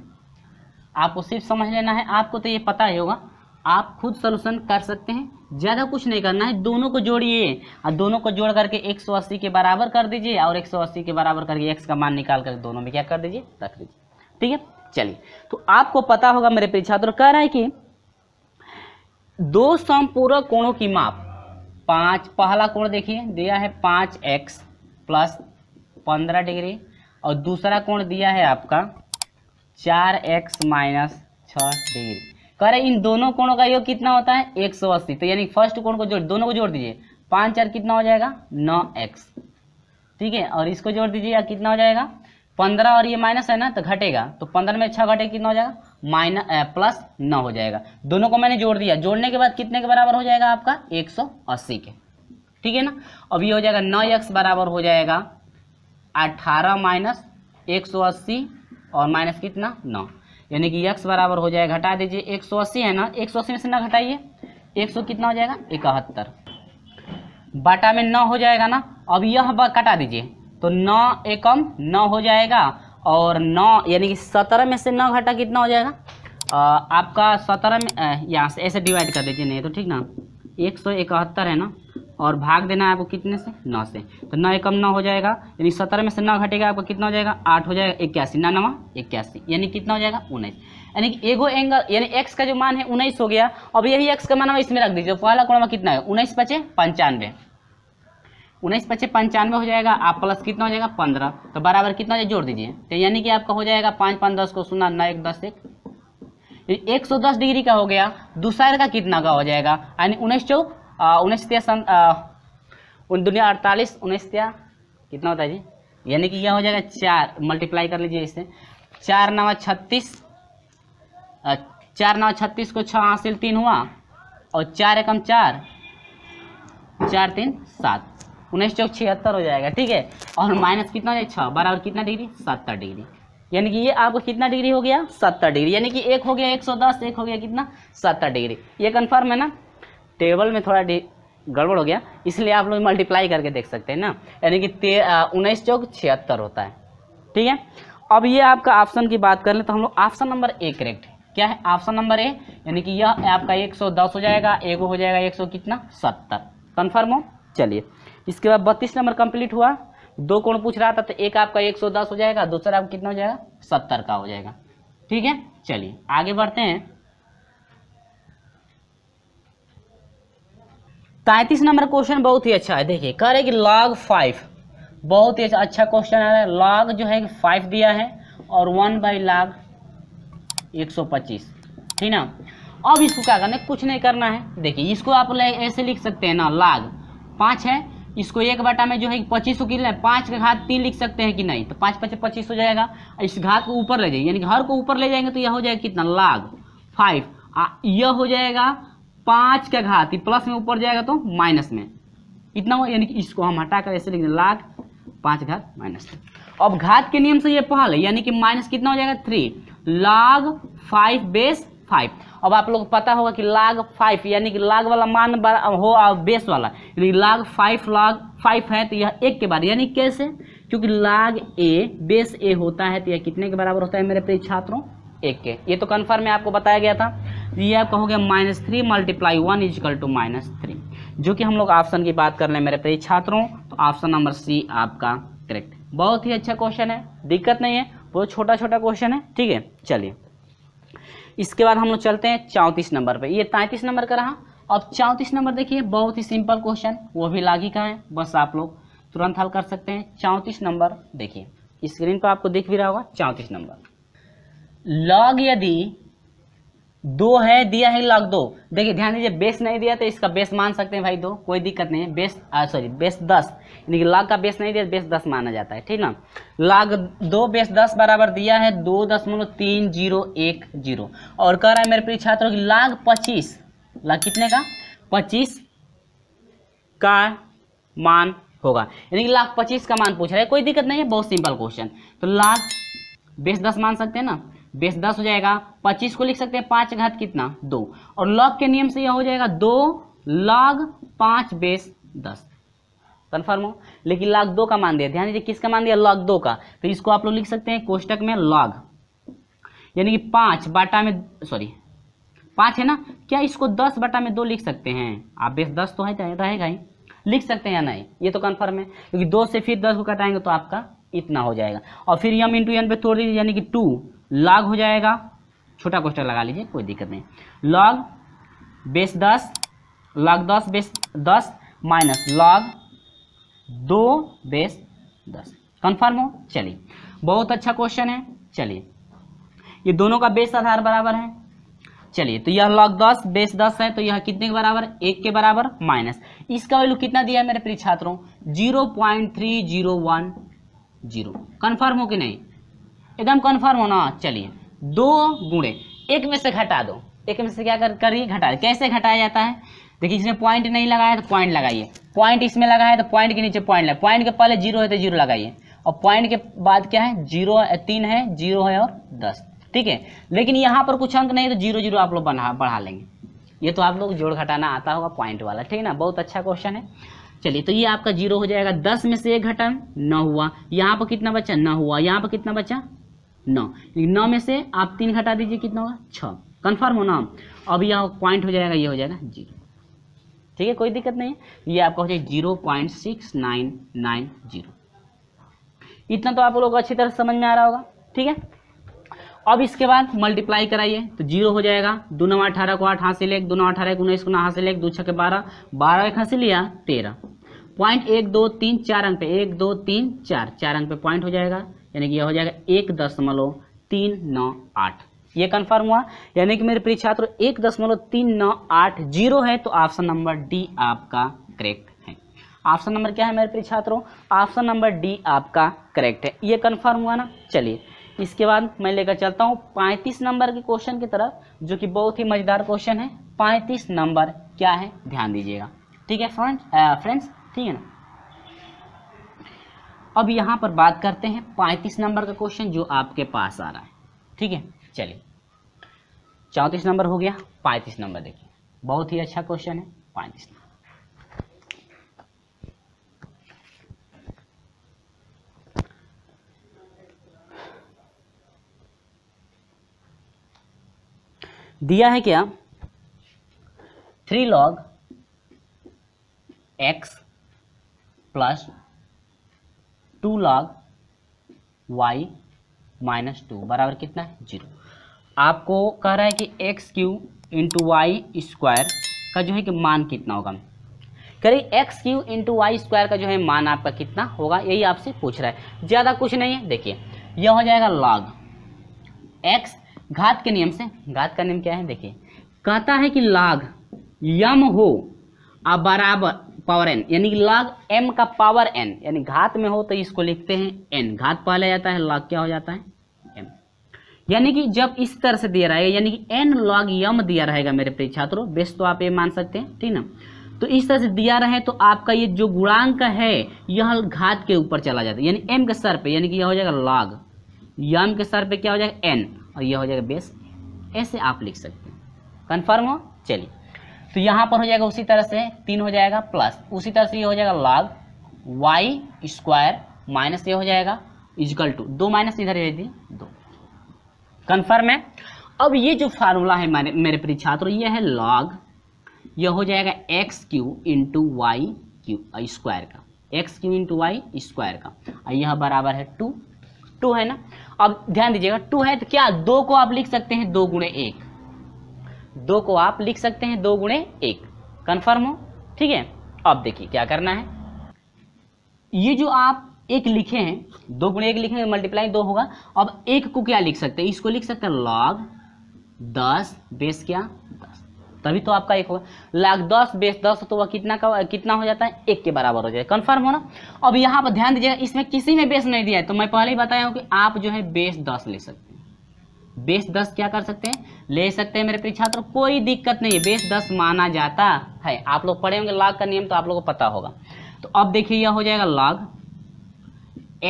आपको सिर्फ समझ लेना है आपको तो ये पता ही होगा आप खुद सोल्यूशन कर सकते हैं ज़्यादा कुछ नहीं करना है दोनों को जोड़िए और दोनों को जोड़ करके 180 के बराबर कर दीजिए और 180 के बराबर करके एक्स का मान निकाल कर दोनों में क्या कर दीजिए रख दीजिए ठीक है चलिए तो आपको पता होगा मेरे प्रिय छात्र कह रहा है कि दो समपूरक कोणों की माप पाँच पहला कोण देखिए दिया है पाँच एक्स प्लस पंद्रह डिग्री और दूसरा कोण दिया है आपका चार एक्स माइनस छः डिग्री कह रहे इन दोनों कोणों का योग कितना होता है एक सौ अस्सी तो यानी फर्स्ट कोण को जोड़ दोनों को जोड़ दीजिए पाँच चार कितना हो जाएगा नौ एक्स ठीक है और इसको जोड़ दीजिए या कितना हो जाएगा पंद्रह और ये माइनस है ना तो घटेगा तो पंद्रह में छः घटेगा कितना हो जाएगा माइनस प्लस नौ हो जाएगा दोनों को मैंने जोड़ दिया जोड़ने के बाद कितने के बराबर हो जाएगा आपका एक सौ अस्सी के ठीक है ना अब ये हो जाएगा नौ एक्स बराबर हो जाएगा अठारह माइनस एक सौ अस्सी और माइनस कितना नौ यानी कि यक्स बराबर हो जाएगा घटा दीजिए एक सौ अस्सी है ना एक सौ अस्सी में से ना घटाइए एक सौ कितना हो जाएगा इकहत्तर बाटा में नौ हो जाएगा ना अब यह कटा दीजिए तो नौ एकम नौ हो जाएगा और नौ यानी कि सत्रह में से नौ घटा कितना हो जाएगा आ, आपका सत्रह में यहाँ से ऐसे डिवाइड कर दीजिए नहीं तो ठीक ना एक सौ इकहत्तर है ना और भाग देना है आपको कितने से नौ से तो नौ एकम नौ हो जाएगा यानी सत्रह में से नौ घटेगा आपका कितना हो जाएगा आठ हो जाएगा इक्यासी ना नवा इक्यासी यानी कितना हो जाएगा उन्नीस यानी कि एगो एंगल यानी एक्स का जो मान है उन्नीस हो गया अब यही एक्स का मान इसमें रख दीजिए पहला कोणवा कितना है उन्नीस पचे पंचानवे उन्नीस पचे पंचानवे हो जाएगा आप प्लस कितना हो जाएगा पंद्रह तो बराबर कितना हो जोड़ दीजिए तो यानी कि आपका हो जाएगा पाँच पाँच दस को सुना नौ एक दस एक एक सौ दस डिग्री का हो गया दूसरे का कितना का हो जाएगा यानी उन्नीस चौ उन्नीस त्यान दुनिया अड़तालीस उन्नीस त्या कितना होता है जी यानी कि यह हो जाएगा चार मल्टीप्लाई कर लीजिए इससे चार नवा छत्तीस चार नवा छत्तीस को छः हासिल तीन हुआ और चार एकम चार चार तीन सात उन्नीस चौक छिहत्तर हो जाएगा ठीक है और माइनस कितना हो जाएगा छः बराबर कितना डिग्री सत्तर डिग्री यानी कि ये आपको कितना डिग्री हो गया सत्तर डिग्री यानी कि एक हो गया एक सौ दस एक हो गया कितना सत्तर डिग्री ये कन्फर्म है ना टेबल में थोड़ा गड़बड़ हो गया इसलिए आप लोग मल्टीप्लाई करके देख सकते हैं ना यानी कि उन्नीस चौक छिहत्तर होता है ठीक है अब ये आपका ऑप्शन की बात कर ले तो हम लोग ऑप्शन नंबर ए करेक्ट क्या है ऑप्शन नंबर ए यानी कि यह आपका 110 हो जाएगा एक हो जाएगा 100 कितना 70 कन्फर्म हो चलिए इसके बाद बत्तीस नंबर कंप्लीट हुआ दो कोण पूछ रहा था तो एक आपका एक हो जाएगा दूसरा आपका कितना हो जाएगा सत्तर का हो जाएगा ठीक है चलिए आगे बढ़ते हैं सैंतीस नंबर क्वेश्चन बहुत ही अच्छा है देखिए कह रहे कि लॉग फाइव बहुत ही अच्छा क्वेश्चन आ रहा है लॉग जो है फाइव दिया है और वन बाई लॉग एक सौ पच्चीस ठीक ना अब इसको क्या करना है कुछ नहीं करना है देखिए इसको आप ऐसे लिख सकते हैं ना लाग पाँच है इसको एक बटा में जो है पच्चीस को कितना है पाँच का घात तीन लिख सकते हैं कि नहीं तो पाँच पच्चीस पच्चीस हो जाएगा इस घात को ऊपर ले जाएंगे यानी घर को ऊपर ले जाएंगे तो यह हो जाएगा कितना लाग फाइव यह हो जाएगा पाँच का घात प्लस में ऊपर जाएगा तो माइनस में इतना हो यानी कि इसको हम हटा कर ऐसे लिख दें लाख पाँच घात माइनस अब घात के नियम से ये पहल है यानी कि माइनस कितना हो जाएगा थ्री लाग फाइव बेस फाइव अब आप लोग पता होगा कि लाग फाइव यानी कि लाग वाला मान हो और बेस वाला यानी लाग फाइव लाग फाइव है तो यह एक के बाद यानी कैसे क्योंकि लाग ए बेस ए होता है तो यह कितने के बराबर होता है मेरे प्रिय छात्रों एक के ये तो कन्फर्म है आपको बताया गया था तो ये आप कहोगे minus three multiply one equal two minus three जो कि हम लोग ऑप्शन की बात कर रहे हैं मेरे प्रिय छात्रों तो ऑप्शन नंबर सी आपका करेक्ट बहुत ही अच्छा क्वेश्चन है दिक्कत नहीं है बहुत छोटा छोटा क्वेश्चन है ठीक है चलिए इसके बाद हम लोग चलते हैं चौंतीस नंबर पर ये तैंतीस नंबर का रहा अब चौंतीस नंबर देखिए बहुत ही सिंपल क्वेश्चन वो भी लागी का है बस आप लोग तुरंत हल कर सकते हैं चौंतीस नंबर देखिए स्क्रीन पर आपको दिख भी रहा होगा चौंतीस नंबर लॉग यदि दो है दिया है लॉग दो देखिए ध्यान दीजिए बेस नहीं दिया तो इसका बेस मान सकते हैं भाई दो कोई दिक्कत नहीं है बेस सॉरी बेस दस यानी कि लॉग का बेस नहीं दिया बेस दस माना जाता है ठीक ना लॉग दो बेस दस बराबर दिया है दो दशमलव तीन जीरो एक जीरो और कह रहा है मेरे प्रिय छात्रों की लाग पच्चीस लाग कितने का पच्चीस का मान होगा यानी कि लाख पच्चीस का मान पूछ रहा है कोई दिक्कत नहीं है बहुत सिंपल क्वेश्चन तो लाख बेस दस मान सकते हैं ना बेस दस हो जाएगा पच्चीस को लिख सकते हैं पांच घात कितना दो और लॉग के नियम से यह हो जाएगा दो लॉग पांच बेस दस कन्फर्म हो लेकिन लॉग दो का मान दिया ध्यान दीजिए किसका मान दिया लॉग दो का तो इसको आप लोग लिख सकते हैं कोष्टक में लॉग यानी कि पांच बाटा में सॉरी पांच है ना क्या इसको दस बाटा में दो लिख सकते हैं आप बेस दस तो है रहेगा ही लिख सकते हैं या नहीं ये तो कन्फर्म है क्योंकि दो से फिर दस को कटाएंगे तो आपका इतना हो जाएगा और फिर यम इंटू एन पे तोड़ दीजिए यानी कि टू लॉग हो जाएगा छोटा क्वेश्चन लगा लीजिए कोई दिक्कत नहीं लॉग बेस दस लॉग दस बेस दस माइनस लॉग दो बेस दस कन्फर्म हो चलिए बहुत अच्छा क्वेश्चन है चलिए ये दोनों का बेस आधार बराबर है चलिए तो यह लॉग दस बेस दस है तो यह कितने के बराबर एक के बराबर माइनस इसका वैल्यू कितना दिया है मेरे प्रिय छात्रों zero point three zero one zero confirm हो कि नहीं एकदम कन्फर्म होना चलिए दो गुणे एक में से घटा दो एक में से क्या कर करिए घटा कैसे घटाया जाता है देखिए इसमें पॉइंट नहीं लगाया तो पॉइंट लगाइए पॉइंट इसमें लगाया तो पॉइंट के नीचे पॉइंट लगा पॉइंट के पहले जीरो है तो जीरो लगाइए और पॉइंट के बाद क्या है जीरो तीन है जीरो है और दस ठीक है लेकिन यहाँ पर कुछ अंक नहीं तो जीरो जीरो आप लोग बना बढ़ा लेंगे ये तो आप लोग जोड़ घटाना आता होगा पॉइंट वाला ठीक है ना बहुत अच्छा क्वेश्चन है चलिए तो ये आपका जीरो हो जाएगा दस में से एक घटा नौ हुआ यहाँ पर कितना बचा नौ हुआ यहाँ पर कितना बचा नौ नौ में से आप तीन घटा दीजिए कितना होगा छः कन्फर्म हो ना अब यह पॉइंट हो जाएगा ये हो जाएगा जीरो ठीक है कोई दिक्कत नहीं है ये आपका हो जाएगा zero point six nine nine zero इतना तो आप लोगों को अच्छी तरह समझ में आ रहा होगा ठीक है अब इसके बाद मल्टीप्लाई कराइए तो जीरो हो जाएगा दो नौ अठारह को आठ हाथ से दो नौ अठारह एक उन्नीस को नौ हासिल लेक दो छः के बारह बारह एक हाँ से लिया तेरह पॉइंट एक दो तीन चार अंक पे एक दो तीन चार चार अंक पे पॉइंट हो जाएगा यानी कि यह हो जाएगा एक दशमलव तीन नौ आठ ये कन्फर्म हुआ यानी कि मेरे प्रिय छात्र एक दशमलव तीन नौ आठ जीरो है तो ऑप्शन नंबर डी आपका करेक्ट है ऑप्शन नंबर क्या है मेरे प्रिय छात्रों ऑप्शन नंबर डी आपका करेक्ट है ये कंफर्म हुआ ना चलिए इसके बाद मैं लेकर चलता हूँ पैंतीस नंबर के क्वेश्चन की तरफ जो कि बहुत ही मज़ेदार क्वेश्चन है पैंतीस नंबर क्या है ध्यान दीजिएगा ठीक है फ्रेंड्स फ्रेंड्स ठीक है ना अब यहाँ पर बात करते हैं पैंतीस नंबर का क्वेश्चन जो आपके पास आ रहा है ठीक है चलिए चौंतीस नंबर हो गया पैंतीस नंबर देखिए बहुत ही अच्छा क्वेश्चन है पैंतीस नंबर दिया है क्या three log X plus two log Y minus two बराबर कितना है जीरो आपको कह रहा है कि X cube into Y square का जो है कि मान कितना होगा करीब X cube into Y square का जो है मान आपका कितना होगा यही आपसे पूछ रहा है ज़्यादा कुछ नहीं है देखिए यह हो जाएगा लॉग एक्स घात के नियम से घात का नियम क्या है देखिए कहता है कि लाग यम हो अब बराबर पावर एन यानी लॉग एम का पावर एन यानी घात में हो तो इसको लिखते हैं एन घात पहले जाता है लॉग क्या हो जाता है एम यानी कि जब इस तरह से दिया रहेगा यानी कि एन लॉग यम दिया रहेगा मेरे प्रिय छात्रों बेस्ट तो आप ये मान सकते हैं ठीक ना तो इस तरह से दिया रहे तो आपका ये जो गुणांक है यह घात के ऊपर चला जाता है यानी एम के सर पे यानी कि यह हो जाएगा लॉग यम के सर पे क्या हो जाएगा एन और यह हो जाएगा बेस ऐसे आप लिख सकते हैं कन्फर्म हो चलिए तो यहाँ पर हो जाएगा उसी तरह से तीन हो जाएगा प्लस उसी तरह से ये हो जाएगा लॉग वाई स्क्वायर माइनस ये हो जाएगा इजकल टू दो माइनस इधर ये दी दो कन्फर्म है अब ये जो फार्मूला है मेरे मेरे प्रिय छात्र ये है लॉग ये हो जाएगा X cube into Y cube square का X cube into Y square का और यह बराबर है टू टू है ना अब ध्यान दीजिएगा टू है तो क्या दो को आप लिख सकते हैं दो गुणे एक दो को आप लिख सकते हैं दो गुणे एक कन्फर्म हो ठीक है अब देखिए क्या करना है ये जो आप एक लिखे हैं दो गुणे एक लिखेंगे मल्टीप्लाई दो होगा अब एक को क्या लिख सकते हैं इसको लिख सकते हैं लॉग दस बेस क्या दस तभी तो आपका एक होगा लाख दस बेस दस तो वह कितना का कितना हो जाता है एक के बराबर हो जाएगा कन्फर्म हो ना अब यहाँ पर ध्यान दीजिएगा इसमें किसी में बेस नहीं दिया है तो मैं पहले ही बताया हूँ कि आप जो है बेस दस ले सकते बेस दस क्या कर सकते हैं ले सकते हैं मेरे प्रिय छात्र कोई दिक्कत नहीं है बेस दस माना जाता है आप लोग पढ़े होंगे लॉग का नियम तो आप लोगों को पता होगा तो अब देखिए यह हो जाएगा log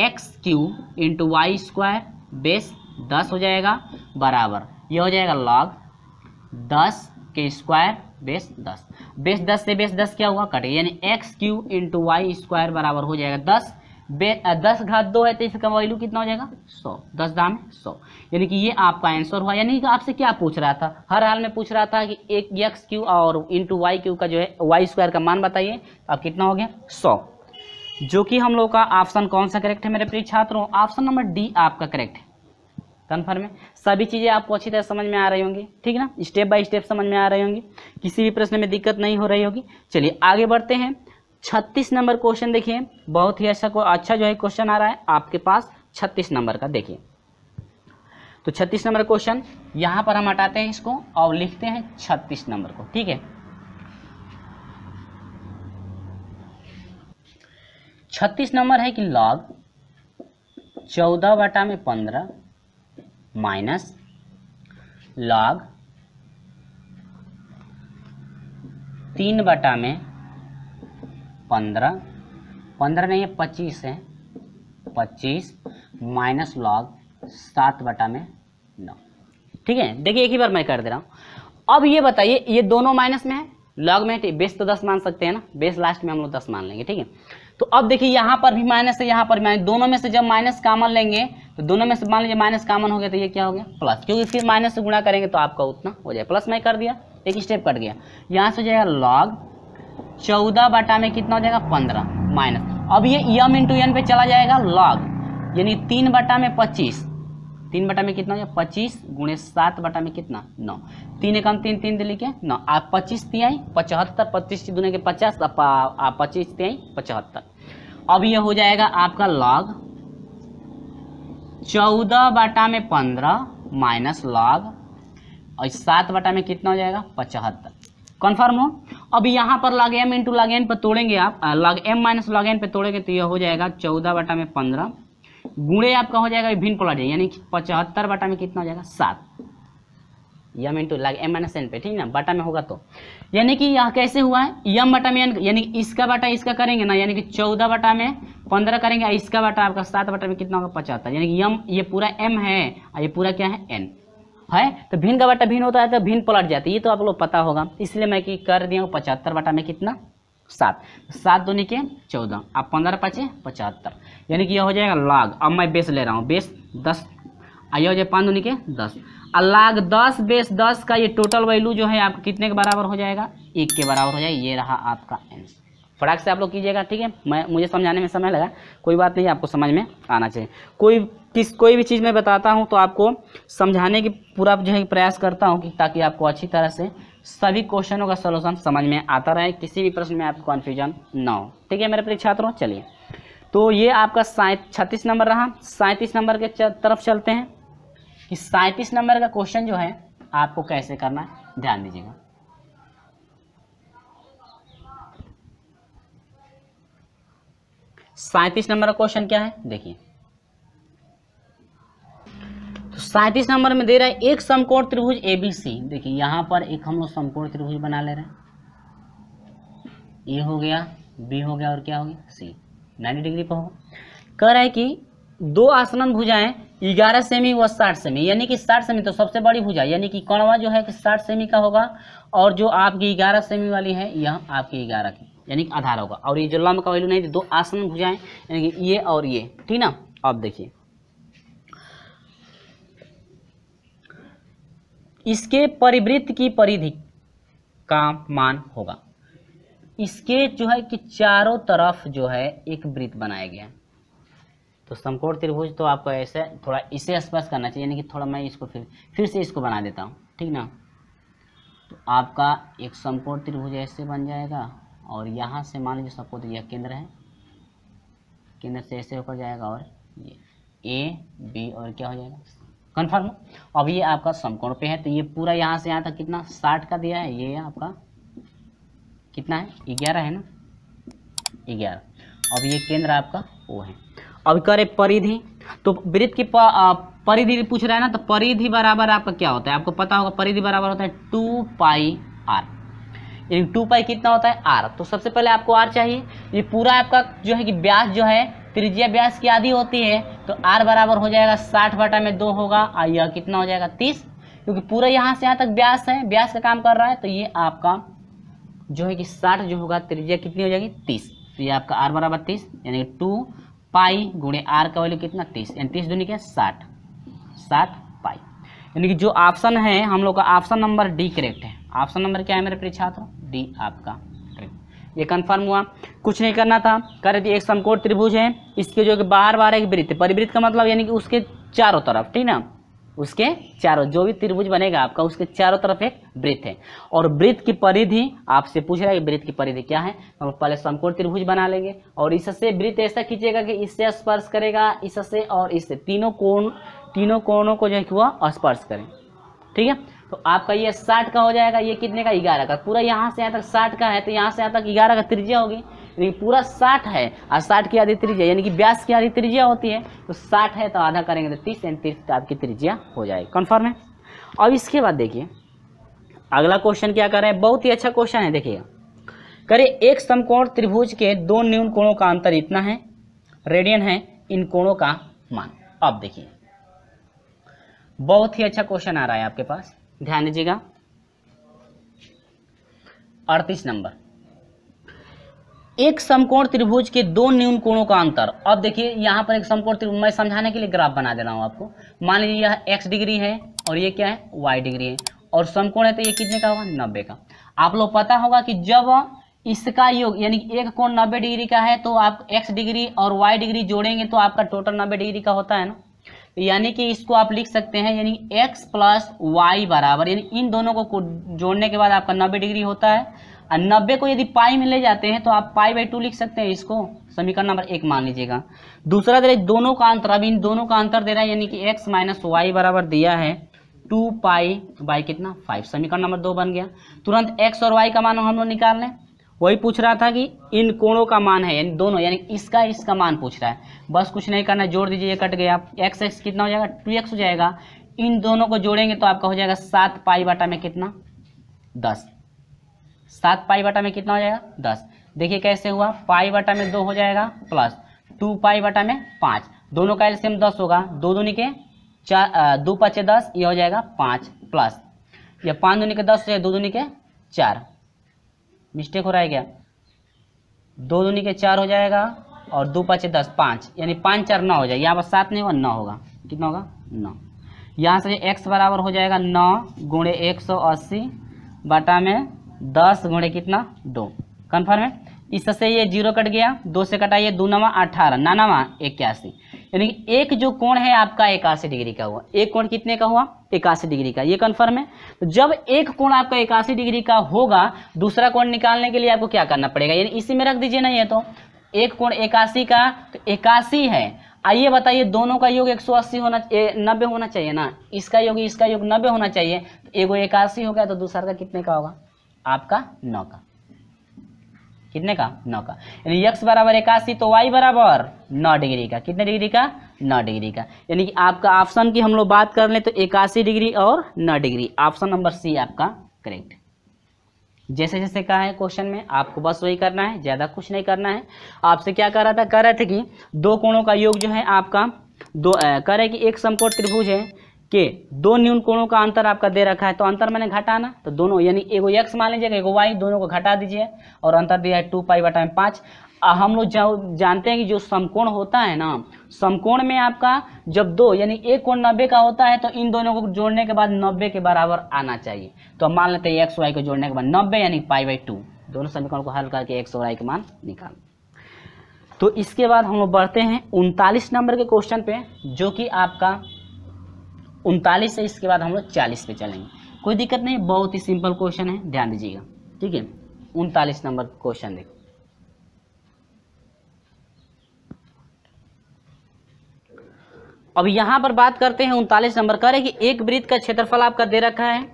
X cube into Y square base दस हो जाएगा बराबर यह हो जाएगा लॉग दस के स्क्वायर बेस दस बेस दस से बेस दस क्या हुआ कटे यानी X cube into Y square बराबर हो जाएगा दस दस घात दो है तो इसका वैल्यू कितना हो जाएगा सौ दस दाम है सौ यानी कि ये आपका आंसर हुआ यानी कि आपसे क्या पूछ रहा था हर हाल में पूछ रहा था कि एक यक्स क्यू और इंटू वाई क्यू का जो है वाई स्क्वायर का मान बताइए तो अब कितना हो गया सौ जो कि हम लोग का ऑप्शन कौन सा करेक्ट है मेरे प्रिय छात्रों ऑप्शन नंबर डी आपका करेक्ट है कन्फर्म है सभी चीज़ें आपको अच्छी तरह समझ में आ रही होंगी ठीक है ना स्टेप बाय स्टेप समझ में आ रही होंगी किसी भी प्रश्न में दिक्कत नहीं हो रही होगी चलिए आगे बढ़ते हैं छत्तीस नंबर क्वेश्चन देखिए बहुत ही अच्छा अच्छा जो है क्वेश्चन आ रहा है आपके पास छत्तीस नंबर का देखिए तो छत्तीस नंबर क्वेश्चन यहां पर हम हटाते हैं इसको और लिखते हैं छत्तीस नंबर को ठीक है छत्तीस नंबर है कि लॉग चौदह बटा में पंद्रह माइनस लॉग तीन बटा में पंद्रह पंद्रह नहीं है पच्चीस है पच्चीस माइनस लॉग सात बटा में नौ ठीक है देखिए एक ही बार मैं कर दे रहा हूँ अब ये बताइए ये दोनों माइनस में है लॉग में बेस तो दस मान सकते हैं ना बेस लास्ट में हम लोग दस मान लेंगे ठीक है तो अब देखिए यहाँ पर भी माइनस है यहाँ पर भी माइनस दोनों में से जब माइनस कामन लेंगे तो दोनों में से मान लीजिए माइनस कामन हो गया तो ये क्या हो गया प्लस क्योंकि फिर माइनस से गुणा करेंगे तो आपका उतना हो जाए प्लस मैं कर दिया एक स्टेप कट गया यहाँ से हो जाएगा लॉग चौदह बटा में कितना हो जाएगा पंद्रह माइनस अब ये यम इंटू एन पे चला जाएगा लॉग यानी तीन बटा में पच्चीस तीन बटा में कितना हो जाएगा पच्चीस गुणे सात बटा में कितना नौ तीन एकम तीन तीन दिल्ली के नौ आप पच्चीस आई पचहत्तर पच्चीस दूने के पचास आप पच्चीस आई पचहत्तर अब ये हो जाएगा आपका लॉग चौदह बटा में पंद्रह माइनस लॉग और सात बटा में कितना हो जाएगा पचहत्तर कन्फर्म हो अब यहाँ पर log M into log N पर तोड़ेंगे आप log M minus log N पर तोड़ेंगे तो यह हो जाएगा चौदह बटा में पंद्रह गुणे आपका हो जाएगा भिन्न पलट जाए यानी पचहत्तर बटा में कितना हो जाएगा सात M into log M minus N पे ठीक है ना बटा में होगा तो यानी कि यह कैसे हुआ है यम बटा में यानी इसका बटा इसका करेंगे ना यानी कि चौदह बटा में पंद्रह करेंगे इसका बटा आपका सात बटा में कितना होगा पचहत्तर यानी कि यम ये पूरा एम है और ये पूरा क्या है एन है तो भिन्न का बटा भिन्न होता है तो भिन्न पलट जाती है ये तो आप लोग पता होगा इसलिए मैं कि कर दिया हूँ पचहत्तर बटा में कितना सात सात दूनी के चौदह अब पंद्रह पाँचे पचहत्तर यानी कि यह हो जाएगा लाग अब मैं बेस ले रहा हूँ बेस दस यह हो जाए पाँच दूनी के दस लाग दस बेस दस का ये टोटल वैल्यू जो है आप कितने के बराबर हो जाएगा एक के बराबर हो जाएगा ये रहा आपका आंसर फटाक से आप लोग कीजिएगा ठीक है मैं मुझे समझाने में समय लगा कोई बात नहीं आपको समझ में आना चाहिए कोई किस कोई भी चीज़ मैं बताता हूँ तो आपको समझाने की पूरा जो है प्रयास करता हूँ कि ताकि आपको अच्छी तरह से सभी क्वेश्चनों का सलूशन समझ में आता रहे किसी भी प्रश्न में आपको कन्फ्यूजन ना हो ठीक है मेरे प्रिय छात्रों चलिए तो ये आपका छत्तीस नंबर रहा सैंतीस नंबर के तरफ चलते हैं कि सैंतीस नंबर का क्वेश्चन जो है आपको कैसे करना है ध्यान दीजिएगा सैंतीस नंबर का क्वेश्चन क्या है देखिए सैंतीस नंबर में दे रहा है एक समकोण त्रिभुज ए बी सी देखिए यहाँ पर एक हम लोग समकोण त्रिभुज बना ले रहे हैं ए हो गया बी हो गया और क्या हो गया सी नाइन्टी डिग्री पर होगा कह रहा है कि दो आसनन भुजाएं ग्यारह सेमी व साठ सेमी यानी कि साठ सेमी तो सबसे बड़ी भुजा यानी कि कणवा जो है कि साठ सेमी का होगा और जो आपकी ग्यारह सेमी वाली है यह आपकी ग्यारह की यानी कि आधार होगा और ये जो लंब का वैल्यू नहीं दो आसन भुजाएं यानी कि ये और ये ठीक ना अब देखिए इसके परिवृत्त की परिधि का मान होगा इसके जो है कि चारों तरफ जो है एक वृत्त बनाया गया तो समकोण त्रिभुज तो आपको ऐसे थोड़ा इसे स्पर्श करना चाहिए यानी कि थोड़ा मैं इसको फिर फिर से इसको बना देता हूँ ठीक ना तो आपका एक समकोण त्रिभुज ऐसे बन जाएगा और यहाँ से मान लीजिए सपोज तो यह केंद्र है केंद्र से ऐसे होकर जाएगा और ये ए बी और क्या हो जाएगा कन्फर्म अब ये आपका समकोण पे है तो ये पूरा यहाँ से यहाँ तक कितना साठ का दिया है ये आपका कितना है ग्यारह है ना ग्यारह अब ये केंद्र आपका वो है अब करे परिधि तो वृत्त की परिधि पूछ रहा है ना तो परिधि बराबर आपका क्या होता है आपको पता होगा परिधि बराबर होता है टू पाई आर यानी टू पाई कितना होता है आर तो सबसे पहले आपको आर चाहिए ये पूरा आपका जो है कि ब्यास जो है त्रिज्या व्यास की आधी होती है तो आर बराबर हो जाएगा साठ बटा में दो होगा और यह कितना हो जाएगा तीस क्योंकि पूरा यहाँ से यहाँ तक व्यास है व्यास का काम कर रहा है तो ये आपका जो है कि साठ जो होगा त्रिज्या कितनी हो जाएगी तीस तो ये आपका आर बराबर तीस यानी टू पाई गुणे आर का वैल्यू कितना तीस यानी तीस दूनी क्या साठ साठ पाई यानी कि जो ऑप्शन है हम लोग का ऑप्शन नंबर डी करेक्ट है ऑप्शन नंबर क्या है मेरे प्रिय छात्र डी आपका ये कन्फर्म हुआ कुछ नहीं करना था कह रहे थे एक समकोट त्रिभुज है इसके जो कि बाहर बाहर एक वृत्त परिवृत्त का मतलब यानी कि उसके चारों तरफ ठीक ना उसके चारों जो भी त्रिभुज बनेगा आपका उसके चारों तरफ एक वृत्त है और वृत्त की परिधि आपसे पूछ रहा है कि वृत्त की परिधि क्या है तो हम तो पहले समकोण त्रिभुज बना लेंगे और इससे वृत्त ऐसा खींचेगा कि इससे स्पर्श करेगा इससे और इससे तीनों कोण तीनों कोणों को जो है कि वह स्पर्श करें ठीक है तो आपका ये साठ का हो जाएगा ये कितने का ग्यारह का पूरा यहाँ से यहाँ तक साठ का है तो यहाँ से यहाँ तक ग्यारह का त्रिज्या होगी यानी पूरा साठ है और साठ की आधी त्रिज्या यानी कि ब्यास की आधी त्रिज्या होती है तो साठ है तो आधा करेंगे तो तीस एंड तीस आपकी त्रिज्या हो जाएगी कन्फर्म है अब इसके बाद देखिए अगला क्वेश्चन क्या करें बहुत ही अच्छा क्वेश्चन है देखिए करे एक समकोण त्रिभुज के दो न्यून कोणों का अंतर इतना है रेडियन है इन कोणों का मान अब देखिए बहुत ही अच्छा क्वेश्चन आ रहा है आपके पास ध्यान दीजिएगा अड़तीस नंबर एक समकोण त्रिभुज के दो न्यून कोणों का अंतर अब देखिए यहां पर एक समकोण त्रिभुज मैं समझाने के लिए ग्राफ बना दे रहा हूं आपको मान लीजिए यह एक्स डिग्री है और ये क्या है वाई डिग्री है और समकोण है तो ये कितने का होगा नब्बे का आप लोग पता होगा कि जब इसका योग यानी एक कोण नब्बे डिग्री का है तो आप एक्स डिग्री और वाई डिग्री जोड़ेंगे तो आपका टोटल नब्बे डिग्री का होता है ना यानी कि इसको आप लिख सकते हैं यानी x प्लस वाई बराबर यानी इन दोनों को जोड़ने के बाद आपका नब्बे डिग्री होता है और नब्बे को यदि पाई में ले जाते हैं तो आप पाई बाई टू लिख सकते हैं इसको समीकरण नंबर एक मान लीजिएगा दूसरा दे दोनों का अंतर अब इन दोनों का अंतर दे रहा है यानी कि एक्स माइनस वाई बराबर दिया है टू पाई बाई कितना फाइव समीकरण नंबर दो बन गया तुरंत एक्स और वाई का मान हम लोग निकाल लें वही पूछ रहा था कि इन कोणों का मान है यानी दोनों यानी इसका इसका मान पूछ रहा है बस कुछ नहीं करना जोड़ दीजिए ये कट गया एक्स एक्स कितना हो जाएगा टू एक्स हो जाएगा इन दोनों को जोड़ेंगे तो आपका हो जाएगा सात पाई बाटा में कितना दस सात पाई बाटा में कितना हो जाएगा दस देखिए कैसे हुआ पाई बाटा में दो हो जाएगा प्लस टू पाई बाटा में पाँच दोनों का एल्सियम दस होगा दो दूनी के चार दो पाँच दस ये हो जाएगा पाँच प्लस या पाँच दूनी के दस हो जाएगा दो दूनी के चार मिस्टेक हो रहा है क्या दो दूनी के चार हो जाएगा और दो पाँच दस पाँच यानी पाँच चार नौ हो जाएगा यहाँ पर सात नहीं होगा नौ होगा कितना होगा नौ यहाँ से एक्स बराबर हो जाएगा नौ गुणे एक सौ अस्सी बाटा में दस गुणे कितना दो कन्फर्म है इससे ये जीरो कट गया दो से कटाइए दो नवा अठारह नानवा इक्यासी यानी एक जो कोण है आपका इक्यासी डिग्री का हुआ एक कोण कितने का हुआ इक्यासी डिग्री का ये कन्फर्म है तो जब एक कोण आपका इक्यासी डिग्री का होगा दूसरा कोण निकालने के लिए आपको क्या करना पड़ेगा यानी इसी में रख दीजिए ना ये तो एक कोण इक्यासी का तो इक्यासी है आइए बताइए दोनों का योग 180 होना नब्बे होना चाहिए ना इसका योग इसका योग नब्बे होना चाहिए तो एगो इक्यासी हो गया तो दूसरा का कितने का होगा आपका नौ का कितने का नौ का यानी यक्स बराबर इक्यासी तो वाई बराबर नौ डिग्री का कितने डिग्री का नौ डिग्री का यानी कि आपका ऑप्शन की हम लोग बात कर लें तो इक्यासी डिग्री और नौ डिग्री ऑप्शन नंबर सी आपका करेक्ट जैसे जैसे कहा है क्वेश्चन में आपको बस वही करना है ज़्यादा कुछ नहीं करना है आपसे क्या कर रहा था कह रहे थे कि दो कोणों का योग जो है आपका दो कह रहे कि एक समकोण त्रिभुज है के दो न्यून कोणों का अंतर आपका दे रखा है तो अंतर मैंने घटाना तो दोनों यानी एगो एक्स मान लीजिएगा एगो वाई दोनों को घटा दीजिए और अंतर दिया है टू पाई बटा में पाँच हम लोग जो जानते हैं कि जो समकोण होता है ना समकोण में आपका जब दो यानी एक कोण नब्बे का होता है तो इन दोनों को जोड़ने के बाद नब्बे के बराबर आना चाहिए तो हम मान लेते हैं एक्स वाई को जोड़ने के बाद नब्बे यानी पाई बाई टू दोनों समीकरण को हल करके एक्स वाई का मान निकाल तो इसके बाद हम लोग बढ़ते हैं उनतालीस नंबर के क्वेश्चन पे जो कि आपका उनतालीस है इसके बाद हम लोग चालीस पे चलेंगे कोई दिक्कत नहीं बहुत ही सिंपल क्वेश्चन है ध्यान दीजिएगा ठीक है उनतालीस नंबर क्वेश्चन देखो अब यहाँ पर बात करते हैं उनतालीस नंबर कह रहे कि एक वृत्त का क्षेत्रफल आपका दे रखा है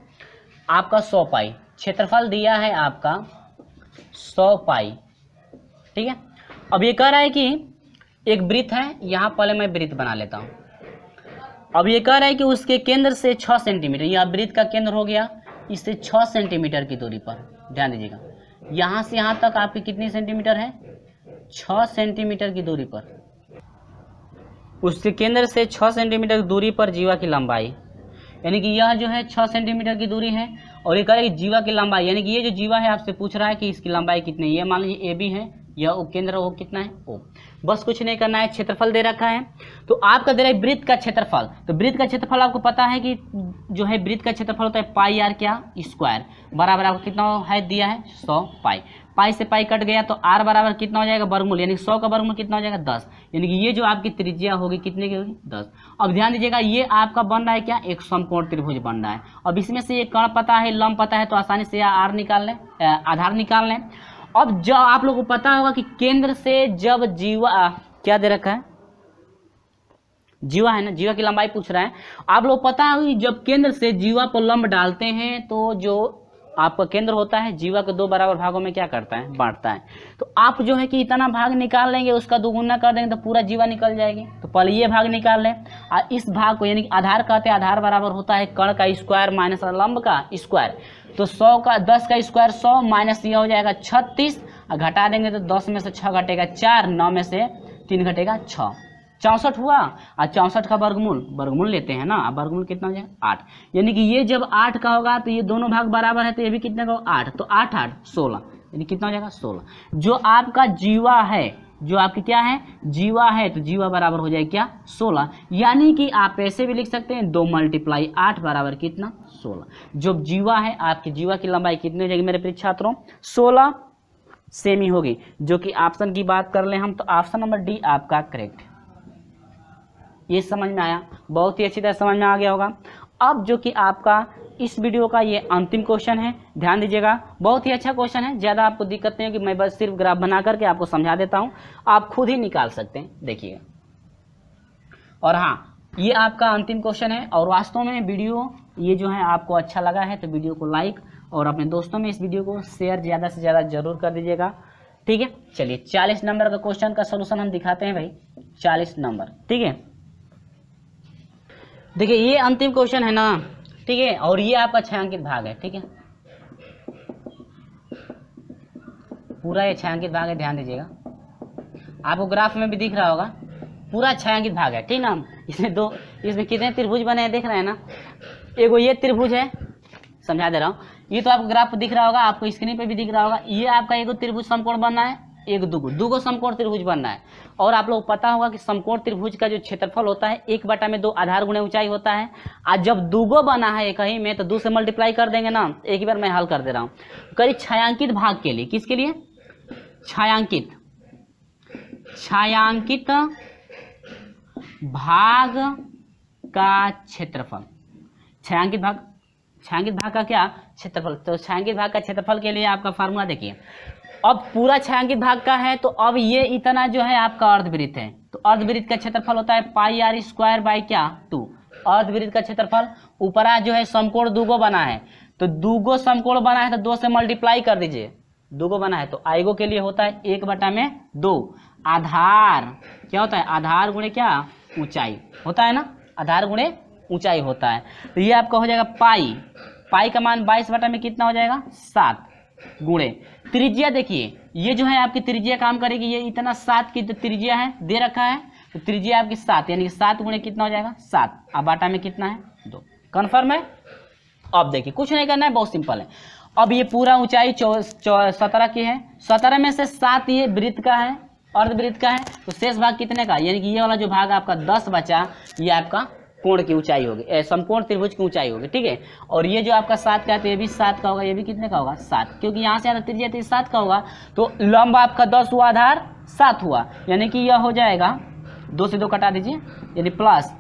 आपका सौ पाई क्षेत्रफल दिया है आपका सौ पाई ठीक है अब ये कह रहा है कि एक वृत्त है यहाँ पहले मैं वृत्त बना लेता हूँ अब ये कह रहा है कि उसके केंद्र से छः सेंटीमीटर यहाँ वृत्त का केंद्र हो गया इससे छः सेंटीमीटर की दूरी पर ध्यान दीजिएगा यहाँ से यहाँ तक आपकी कितनी सेंटीमीटर है छः सेंटीमीटर की दूरी पर उसके केंद्र से छः सेंटीमीटर की दूरी पर जीवा की लंबाई यानी कि यह जो है छः सेंटीमीटर की दूरी है और ये कह रहा है कि जीवा की लंबाई यानी कि ये जो जीवा है आपसे पूछ रहा है कि इसकी लंबाई कितनी है मान लीजिए ए बी है यह उपकेंद्र हो कितना है ओ बस कुछ नहीं करना है क्षेत्रफल दे रखा है तो आपका दे रहा है वृत्त का क्षेत्रफल तो वृत्त का क्षेत्रफल आपको पता है कि जो है वृत्त का क्षेत्रफल होता है पाई आर क्या स्क्वायर बराबर आपको कितना है दिया है सौ पाई पाई से पाई कट गया तो आर बराबर कितना हो जाएगा वर्गमूल यानी सौ का वर्गमूल कितना हो जाएगा दस यानी कि ये जो आपकी त्रिज्या होगी कितने की होगी दस अब ध्यान दीजिएगा ये आपका बन रहा है क्या एक समकोण त्रिभुज बन रहा है अब इसमें से ये कण पता है लम पता है तो आसानी से आर निकाल लें आधार निकाल लें अब जब आप लोगों को पता होगा कि केंद्र से जब जीवा क्या दे रखा है जीवा है ना जीवा की लंबाई पूछ रहा है आप लोग पता है जब केंद्र से जीवा पर लंब डालते हैं तो जो आपका केंद्र होता है जीवा के दो बराबर भागों में क्या करता है बांटता है तो आप जो है कि इतना भाग निकाल लेंगे उसका दोगुना कर देंगे तो पूरा जीवा निकल जाएगी तो पहले ये भाग निकाल लें और इस भाग को यानी कि आधार कहते हैं आधार बराबर होता है कण का स्क्वायर माइनस लंब का स्क्वायर तो सौ का दस का स्क्वायर सौ माइनस ये हो जाएगा छत्तीस और घटा देंगे तो दस में से छः घटेगा चार नौ में से तीन घटेगा छः चौंसठ हुआ और चौंसठ का वर्गमूल वर्गमूल लेते हैं ना वर्गमूल कितना हो जाएगा आठ यानी कि ये जब आठ का होगा तो ये दोनों भाग बराबर है तो ये भी कितने का होगा आठ तो आठ आठ सोलह यानी कितना हो जाएगा सोलह जो आपका जीवा है जो आपकी क्या है जीवा है तो जीवा बराबर हो जाएगा क्या सोलह यानी कि आप ऐसे भी लिख सकते हैं दो मल्टीप्लाई आठ बराबर कितना सोलह जो जीवा है आपकी जीवा की लंबाई कितनी हो जाएगी मेरे प्रिय छात्रों सोलह सेमी होगी जो कि ऑप्शन की बात कर ले हम तो ऑप्शन नंबर डी आपका करेक्ट ये समझ में आया बहुत ही अच्छी तरह समझ में आ गया होगा अब जो कि आपका इस वीडियो का ये अंतिम क्वेश्चन है ध्यान दीजिएगा बहुत ही अच्छा क्वेश्चन है ज़्यादा आपको दिक्कत नहीं होगी मैं बस सिर्फ ग्राफ बना करके आपको समझा देता हूँ आप खुद ही निकाल सकते हैं देखिएगा और हाँ ये आपका अंतिम क्वेश्चन है और वास्तव में वीडियो ये जो है आपको अच्छा लगा है तो वीडियो को लाइक और अपने दोस्तों में इस वीडियो को शेयर ज़्यादा से ज़्यादा जरूर कर दीजिएगा ठीक है चलिए चालीस नंबर का क्वेश्चन का सोल्यूशन हम दिखाते हैं भाई चालीस नंबर ठीक है देखिए ये अंतिम क्वेश्चन है ना ठीक है और ये आपका छायांकित भाग है ठीक है पूरा ये छायांकित भाग है ध्यान दीजिएगा आपको ग्राफ में भी दिख रहा होगा पूरा छायांकित भाग है ठीक ना इसमें दो इसमें कितने त्रिभुज बने हैं देख रहे हैं ना एगो ये त्रिभुज है समझा दे रहा हूँ ये तो आपको ग्राफ दिख रहा होगा आपको स्क्रीन पे भी दिख रहा होगा ये आपका एगो त्रिभुज समकोण बनना है एक दुगो दुगो समकोण त्रिभुज बनना है और आप लोग पता होगा कि समकोण त्रिभुज का जो क्षेत्रफल होता है एक बटा में दो आधार गुणे ऊंचाई होता है आज जब दुगो बना है कहीं में तो दो से मल्टीप्लाई कर देंगे ना एक बार मैं हल कर दे रहा हूँ करीब छायांकित भाग के लिए किसके लिए छायांकित छायांकित भाग का क्षेत्रफल छायांकित भाग छायांकित भाग का क्या क्षेत्रफल तो छायांकित भाग का क्षेत्रफल के लिए आपका फार्मूला देखिए अब पूरा छायांकित भाग का है तो अब ये इतना जो है आपका अर्धवृत्त है तो अर्धवृत्त का क्षेत्रफल होता है पाई आर स्क्वायर बाई क्या टू अर्धवृत्त का क्षेत्रफल ऊपरा जो है समकोण दूगो बना है तो दूगो समकोण बना है तो दो से मल्टीप्लाई कर दीजिए दूगो बना है तो आईगो के लिए होता है एक बटा में दो आधार क्या होता है आधार गुणे क्या ऊंचाई होता है ना आधार गुणे ऊंचाई होता है तो ये आपका हो जाएगा पाई पाई का मान बाईस बटा में कितना हो जाएगा सात गुणे त्रिज्या देखिए ये जो है आपकी त्रिज्या काम करेगी ये इतना सात की त्रिज्या है दे रखा है तो त्रिज्या आपकी सात यानी कि सात गुणे कितना हो जाएगा सात अब बाटा में कितना है दो कन्फर्म है अब देखिए कुछ नहीं करना है बहुत सिंपल है अब ये पूरा ऊंचाई सत्रह की है सत्रह में से सात ये वृत्त का है अर्धवृत्त का है तो शेष भाग कितने का यानी कि ये वाला जो भाग आपका दस बचा ये आपका कोण की ऊंचाई होगी समकोण त्रिभुज की ऊंचाई होगी ठीक है और ये जो आपका सात का तो ये भी सात का होगा ये भी कितने का होगा सात क्योंकि यहाँ से आता त्रिज्या तो सात का होगा तो लंब आपका दस हुआ आधार सात हुआ यानी कि यह हो जाएगा दो से दो कटा दीजिए यानी प्लस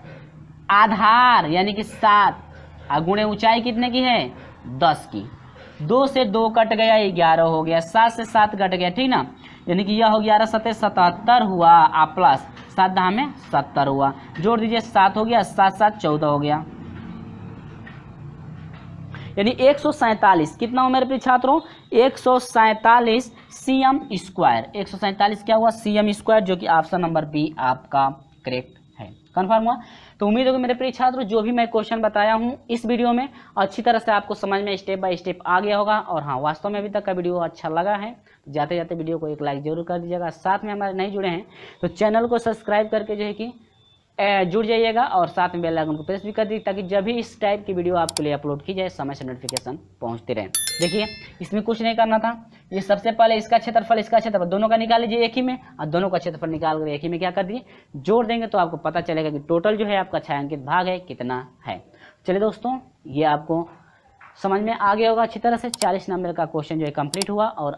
आधार यानी कि सात गुणे ऊंचाई कितने की है दस की दो से दो कट गया ग्यारह हो गया सात से सात कट गया ठीक ना यानी कि यह हो ग्यारह सतह सतहत्तर हुआ आ प्लस सात दहा में सत्तर हुआ जोड़ दीजिए सात हो गया सात सात चौदह हो गया यानी एक सौ कितना हो मेरे प्रिय छात्रों एक सौ सैंतालीस सी एम स्क्वायर एक सौ सैंतालीस क्या हुआ सी एम स्क्वायर जो कि ऑप्शन नंबर बी आपका करेक्ट है कन्फर्म हुआ तो उम्मीद होगी मेरे प्रिय छात्रों जो भी मैं क्वेश्चन बताया हूँ इस वीडियो में अच्छी तरह से आपको समझ में स्टेप बाय स्टेप आ गया होगा और हाँ वास्तव में अभी तक का वीडियो अच्छा लगा है जाते जाते वीडियो को एक लाइक जरूर कर दीजिएगा साथ में हमारे नहीं जुड़े हैं तो चैनल को सब्सक्राइब करके जो है कि जुड़ जाइएगा और साथ में बेल आइकन को प्रेस भी कर दीजिए ताकि जब भी इस टाइप की वीडियो आपके लिए अपलोड की जाए समय से नोटिफिकेशन पहुँचते रहे देखिए इसमें कुछ नहीं करना था ये सबसे पहले इसका क्षेत्रफल इसका क्षेत्रफल दोनों का निकाल लीजिए एक ही में और दोनों का क्षेत्रफल निकाल कर एक ही में क्या कर दिए जोड़ देंगे तो आपको पता चलेगा कि टोटल जो है आपका छायांकित भाग है कितना है चलिए दोस्तों ये आपको समझ में आ गया होगा अच्छी तरह से चालीस नंबर का क्वेश्चन जो है कंप्लीट हुआ और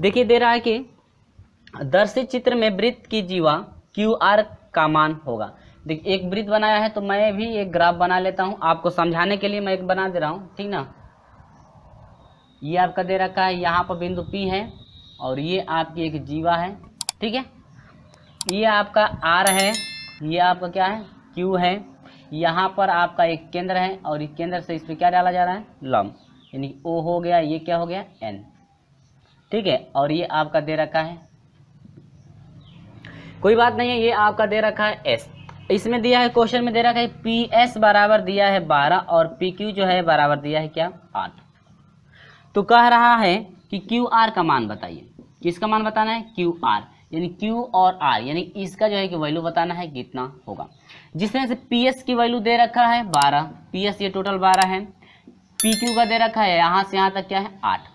देखिए दे रहा है कि दर्शित चित्र में वृत्त की जीवा क्यू आर का मान होगा देखिए एक वृत्त बनाया है तो मैं भी एक ग्राफ बना लेता हूँ आपको समझाने के लिए मैं एक बना दे रहा हूँ ठीक ना ये आपका दे रखा है यहाँ पर बिंदु पी है और ये आपकी एक जीवा है ठीक है ये आपका आर है ये आपका क्या है क्यू है यहाँ पर आपका एक केंद्र है और इस केंद्र से इस पर क्या डाला जा रहा है लम यानी ओ हो गया ये क्या हो गया एन ठीक है और ये आपका दे रखा है कोई बात नहीं है ये आपका दे रखा है एस इसमें दिया है क्वेश्चन में दे रखा है पी एस बराबर दिया है बारह और पी क्यू जो है बराबर दिया है क्या आठ तो कह रहा है कि क्यू आर का मान बताइए किसका मान बताना है क्यू आर यानी Q और R यानी इसका जो है कि वैल्यू बताना है कितना होगा जिसमें से पी एस की वैल्यू दे रखा है 12 एस ये टोटल 12 है पी क्यू का दे रखा है यहाँ से यहाँ तक क्या है आठ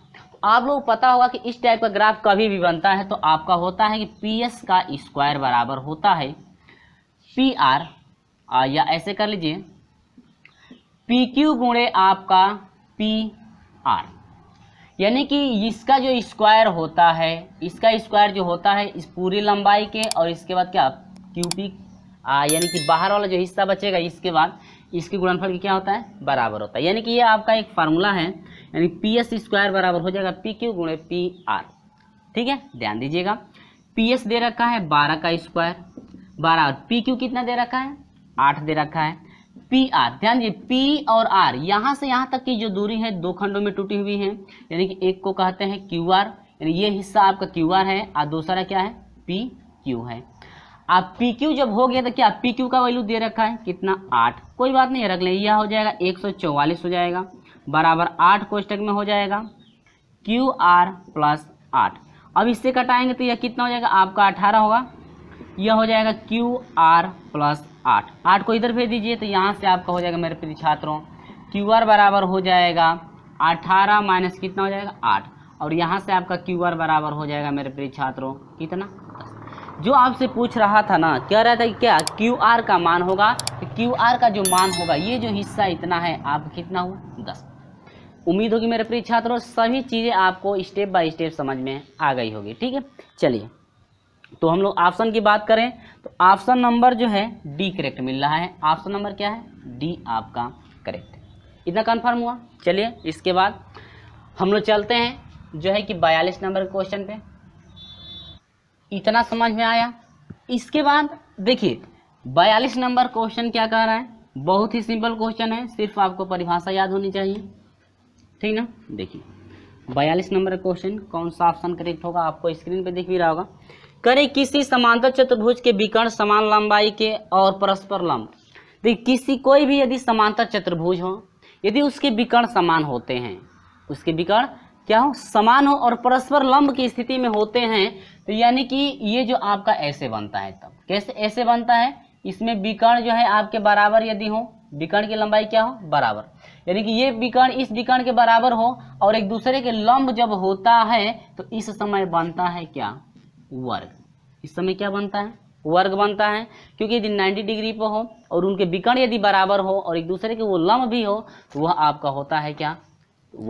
आप लोग पता होगा कि इस टाइप का ग्राफ कभी भी बनता है तो आपका होता है कि पी एस का स्क्वायर बराबर होता है पी आर या ऐसे कर लीजिए पी क्यू गुणे आपका पी आर यानी कि इसका जो स्क्वायर होता है इसका स्क्वायर जो होता है इस पूरी लंबाई के और इसके बाद क्या क्यू पी यानी कि बाहर वाला जो हिस्सा बचेगा इसके बाद इसके गुणनफल क्या होता है बराबर होता है यानी कि ये आपका एक फार्मूला है यानी पी एस स्क्वायर बराबर हो जाएगा पी क्यू गुणे पी आर ठीक है ध्यान दीजिएगा पी एस दे रखा है बारह का स्क्वायर बारह और पी क्यू कितना दे रखा है आठ दे रखा है पी आर ध्यान दीजिए पी और आर यहाँ से यहाँ तक की जो दूरी है दो खंडों में टूटी हुई है यानी कि एक को कहते हैं क्यू आर यानी ये हिस्सा आपका क्यू आर है और दूसरा क्या है पी क्यू है आप पी क्यू जब हो गया तो क्या पी क्यू का वैल्यू दे रखा है कितना आठ कोई बात नहीं रख लें यह हो जाएगा एक सौ चौवालीस हो जाएगा बराबर आठ कोष्टक में हो जाएगा क्यू आर प्लस आठ अब इससे कटाएंगे तो यह कितना हो जाएगा आपका अठारह होगा यह हो जाएगा क्यू आर प्लस आठ आठ को इधर भेज दीजिए तो यहाँ से आपका हो जाएगा मेरे प्रिय छात्रों क्यू आर बराबर हो जाएगा अठारह माइनस कितना हो जाएगा आठ और यहाँ से आपका क्यू आर बराबर हो जाएगा मेरे प्रिय छात्रों कितना जो आपसे पूछ रहा था ना कह रहा था कि क्या क्यू आर का मान होगा क्यू आर का जो मान होगा ये जो हिस्सा इतना है आप कितना हुआ दस उम्मीद होगी मेरे प्रिय छात्रों सभी चीज़ें आपको स्टेप बाय स्टेप समझ में आ गई होगी ठीक है चलिए तो हम लोग ऑप्शन की बात करें तो ऑप्शन नंबर जो है डी करेक्ट मिल रहा है ऑप्शन नंबर क्या है डी आपका करेक्ट इतना कन्फर्म हुआ चलिए इसके बाद हम लोग चलते हैं जो है कि बयालीस नंबर क्वेश्चन पे इतना समझ में आया इसके बाद देखिए बयालीस नंबर क्वेश्चन क्या कह रहा है बहुत ही सिंपल क्वेश्चन है सिर्फ आपको परिभाषा याद होनी चाहिए ठीक ना देखिए बयालीस नंबर क्वेश्चन कौन सा ऑप्शन करेक्ट होगा आपको स्क्रीन पे दिख भी रहा होगा करें किसी समांतर चतुर्भुज के विकर्ण समान लंबाई के और परस्पर लंब देखिए तो किसी कोई भी यदि समांतर चतुर्भुज हो यदि उसके विकर्ण समान होते हैं उसके विकर्ण क्या हो समान हो और परस्पर लंब की स्थिति में होते हैं तो यानी कि ये जो आपका ऐसे बनता है तब कैसे ऐसे बनता है इसमें विकर्ण जो है आपके बराबर यदि हो विकर्ण की लंबाई क्या हो बराबर यानी कि ये विकर्ण इस विकर्ण के बराबर हो और एक दूसरे के लंब जब होता है तो इस समय बनता है क्या वर्ग इस समय क्या बनता है वर्ग बनता है क्योंकि यदि 90 डिग्री पर हो और उनके विकर्ण यदि बराबर हो और एक दूसरे के वो लंब भी हो तो वह आपका होता है क्या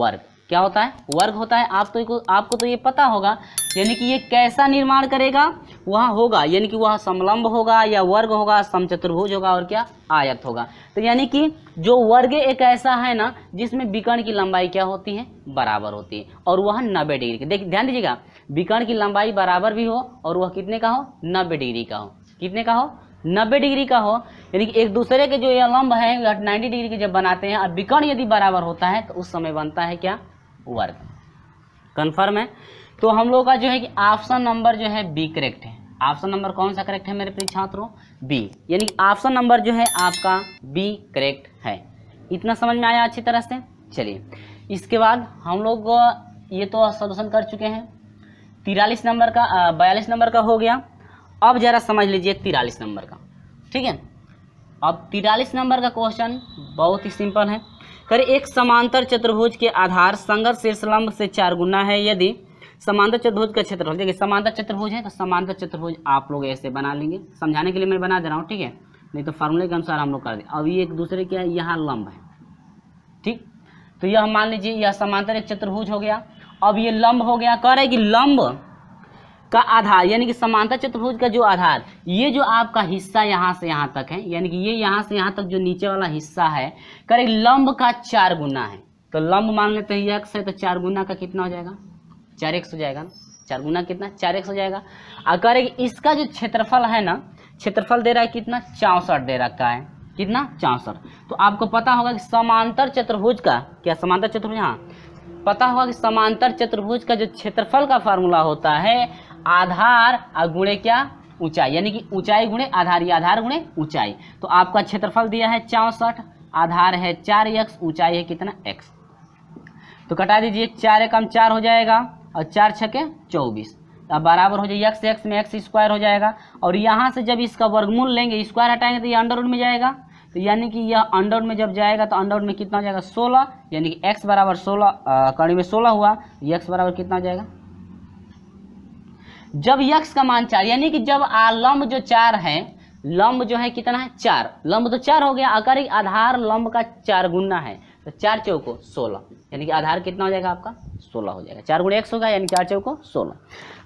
वर्ग क्या होता है वर्ग होता है आप तो आपको तो ये पता होगा यानी कि ये कैसा निर्माण करेगा वहाँ होगा यानी कि वह समलंब होगा या वर्ग होगा समचतुर्भुज होगा और क्या आयत होगा तो यानी कि जो वर्ग एक ऐसा है ना जिसमें विकर्ण की लंबाई क्या होती है बराबर होती है और वह नब्बे डिग्री की देखिए ध्यान दीजिएगा विकर्ण की लंबाई बराबर भी हो और वह कितने का हो नब्बे डिग्री का हो कितने का हो नब्बे डिग्री का हो यानी कि एक दूसरे के जो ये लंब है नाइन्टी डिग्री के जब बनाते हैं और विकर्ण यदि बराबर होता है तो उस समय बनता है क्या वर्ग कन्फर्म है तो हम लोग का जो है कि ऑप्शन नंबर जो है बी करेक्ट है ऑप्शन नंबर कौन सा करेक्ट है मेरे प्रिय छात्रों बी यानी ऑप्शन नंबर जो है आपका बी करेक्ट है इतना समझ में आया अच्छी तरह से चलिए इसके बाद हम लोग ये तो सोल्यूशन कर चुके हैं तिरालीस नंबर का बयालीस नंबर का हो गया अब ज़रा समझ लीजिए तिरालीस नंबर का ठीक है अब तिरालीस नंबर का क्वेश्चन बहुत ही सिंपल है कर एक समांतर चतुर्भुज के आधार संगत शीर्षलंब से चार गुना है यदि समांतर चतुर्भुज का क्षेत्रफल देखिए समांतर चतुर्भुज है तो समांतर चतुर्भुज आप लोग ऐसे बना लेंगे समझाने के लिए मैं बना दे रहा हूँ ठीक है नहीं तो फार्मूले के अनुसार हम लोग कर दें अब ये एक दूसरे क्या है यहाँ लंब है ठीक तो यह मान लीजिए यह समांतर एक चतुर्भुज हो गया अब ये लंब हो गया कह रहे कि लंब का आधार यानी कि समानता चतुर्भुज का जो आधार ये जो आपका हिस्सा यहाँ से यहाँ तक है यानी कि ये यहाँ से यहाँ तक जो नीचे वाला हिस्सा है करेक्ट लंब का चार गुना है तो लंब मान लेते हैं यक्स है तो चार गुना का कितना हो जाएगा चार एक्स हो जाएगा ना चार गुना कितना चार एक्स हो जाएगा अगर इसका जो क्षेत्रफल है ना क्षेत्रफल दे रहा है कितना चौंसठ दे रखा है कितना चौंसठ तो आपको पता होगा कि समांतर चतुर्भुज का क्या समांतर चतुर्भुज हाँ पता होगा कि समांतर चतुर्भुज का जो क्षेत्रफल का फार्मूला होता है आधार और गुणे क्या ऊंचाई यानी कि ऊंचाई गुणे आधार या आधार गुणे ऊंचाई तो आपका क्षेत्रफल दिया है चौंसठ आधार है चार एक्स ऊंचाई है कितना एक्स तो कटा दीजिए चार एकम चार हो जाएगा और चार छके चौबीस तो अब बराबर हो जाए एक्स एक्स में एक्स स्क्वायर हो जाएगा और यहाँ से जब इसका वर्गमूल लेंगे स्क्वायर हटाएंगे तो ये अंडर में जाएगा तो यानी कि यह अंडर में जब जाएगा तो अंडर में कितना हो जाएगा सोलह यानी कि एक्स बराबर सोलह कड़ी में सोलह हुआ एक्स बराबर कितना हो जाएगा जब यक्ष का मान चार यानी कि जब आलम्ब लंब जो चार है लंब जो है कितना है चार लंब तो चार हो गया अगर आधार लंब का चार गुना है तो चार चौको सोलह यानी कि आधार कितना हो जाएगा आपका सोलह हो जाएगा चार गुण एक्स होगा यानी चार चौको सोलह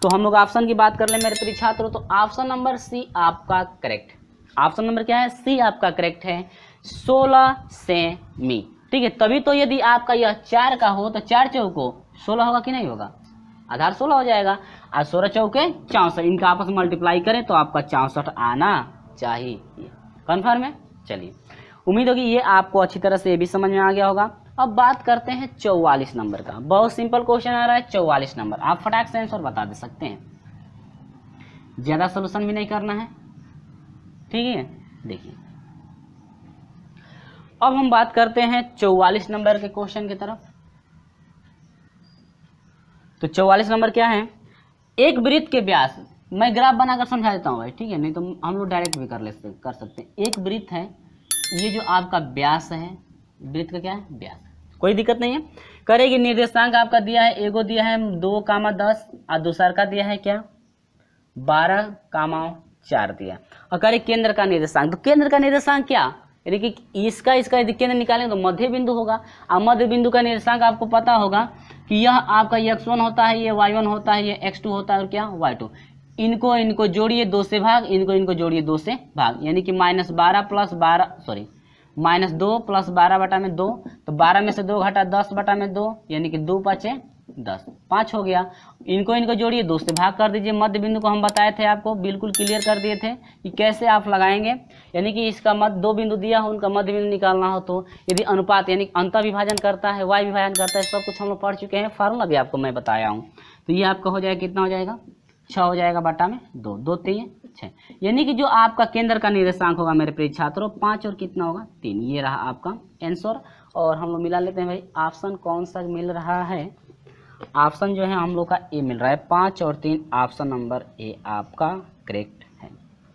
तो हम लोग ऑप्शन की बात कर ले मेरे प्रिय छात्रों तो ऑप्शन नंबर सी आपका करेक्ट ऑप्शन नंबर क्या है सी आपका करेक्ट है सोलह से मी ठीक है तभी तो यदि आपका यह चार का हो तो चार चौको सोलह होगा कि नहीं होगा आधार सोलह हो जाएगा और सोलह चौके चौंसठ इनका आपस में मल्टीप्लाई करें तो आपका चौंसठ आना चाहिए कन्फर्म है चलिए उम्मीद होगी ये आपको अच्छी तरह से ये भी समझ में आ गया होगा अब बात करते हैं चौवालीस नंबर का बहुत सिंपल क्वेश्चन आ रहा है चौवालीस नंबर आप फटाक से आंसर बता दे सकते हैं ज़्यादा सोल्यूशन भी नहीं करना है ठीक है देखिए अब हम बात करते हैं चौवालीस नंबर के क्वेश्चन की तरफ तो चौवालीस नंबर क्या है एक वृत्त के व्यास मैं ग्राफ बनाकर समझा देता हूँ भाई ठीक है नहीं तो हम लोग डायरेक्ट भी कर ले कर सकते हैं एक वृत्त है ये जो आपका व्यास है वृत्त का क्या है व्यास कोई दिक्कत नहीं है करेगी निर्देशांक आपका दिया है एगो दिया है दो कामा दस और दूसर का दिया है क्या बारह कामा चार दिया और करे केंद्र का निर्देशांक तो केंद्र का निर्देशांक क्या यानी कि इसका इसका यदि केंद्र निकालेंगे तो मध्य बिंदु होगा और मध्य बिंदु का निर्देशांक आपको पता होगा कि यह आपका ये एक्स वन होता है ये वाई वन होता है ये एक्स टू होता है और क्या वाई टू इनको इनको जोड़िए दो से भाग इनको इनको जोड़िए दो से भाग यानी कि माइनस बारह प्लस बारह सॉरी माइनस दो प्लस बारह बटा में दो तो बारह में से दो घटा दस बटा में दो यानी कि दो पाँचे दस पाँच हो गया इनको इनको जोड़िए दो से भाग कर दीजिए मध्य बिंदु को हम बताए थे आपको बिल्कुल क्लियर कर दिए थे कि कैसे आप लगाएंगे यानी कि इसका मध्य दो बिंदु दिया हो उनका मध्य बिंदु निकालना हो तो यदि अनुपात यानी अंतर विभाजन करता है वाई विभाजन करता है सब कुछ हम लोग पढ़ चुके हैं फार्मूला भी आपको मैं बताया हूँ तो ये आपका हो जाएगा कितना हो जाएगा छः हो जाएगा बाटा में दो दो तीन छः यानी कि जो आपका केंद्र का निर्देशांक होगा मेरे प्रिय छात्रों पाँच और कितना होगा तीन ये रहा आपका आंसर और हम लोग मिला लेते हैं भाई ऑप्शन कौन सा मिल रहा है ऑप्शन जो है हम लोग का ए मिल रहा है पाँच और तीन ऑप्शन नंबर ए आपका करेक्ट है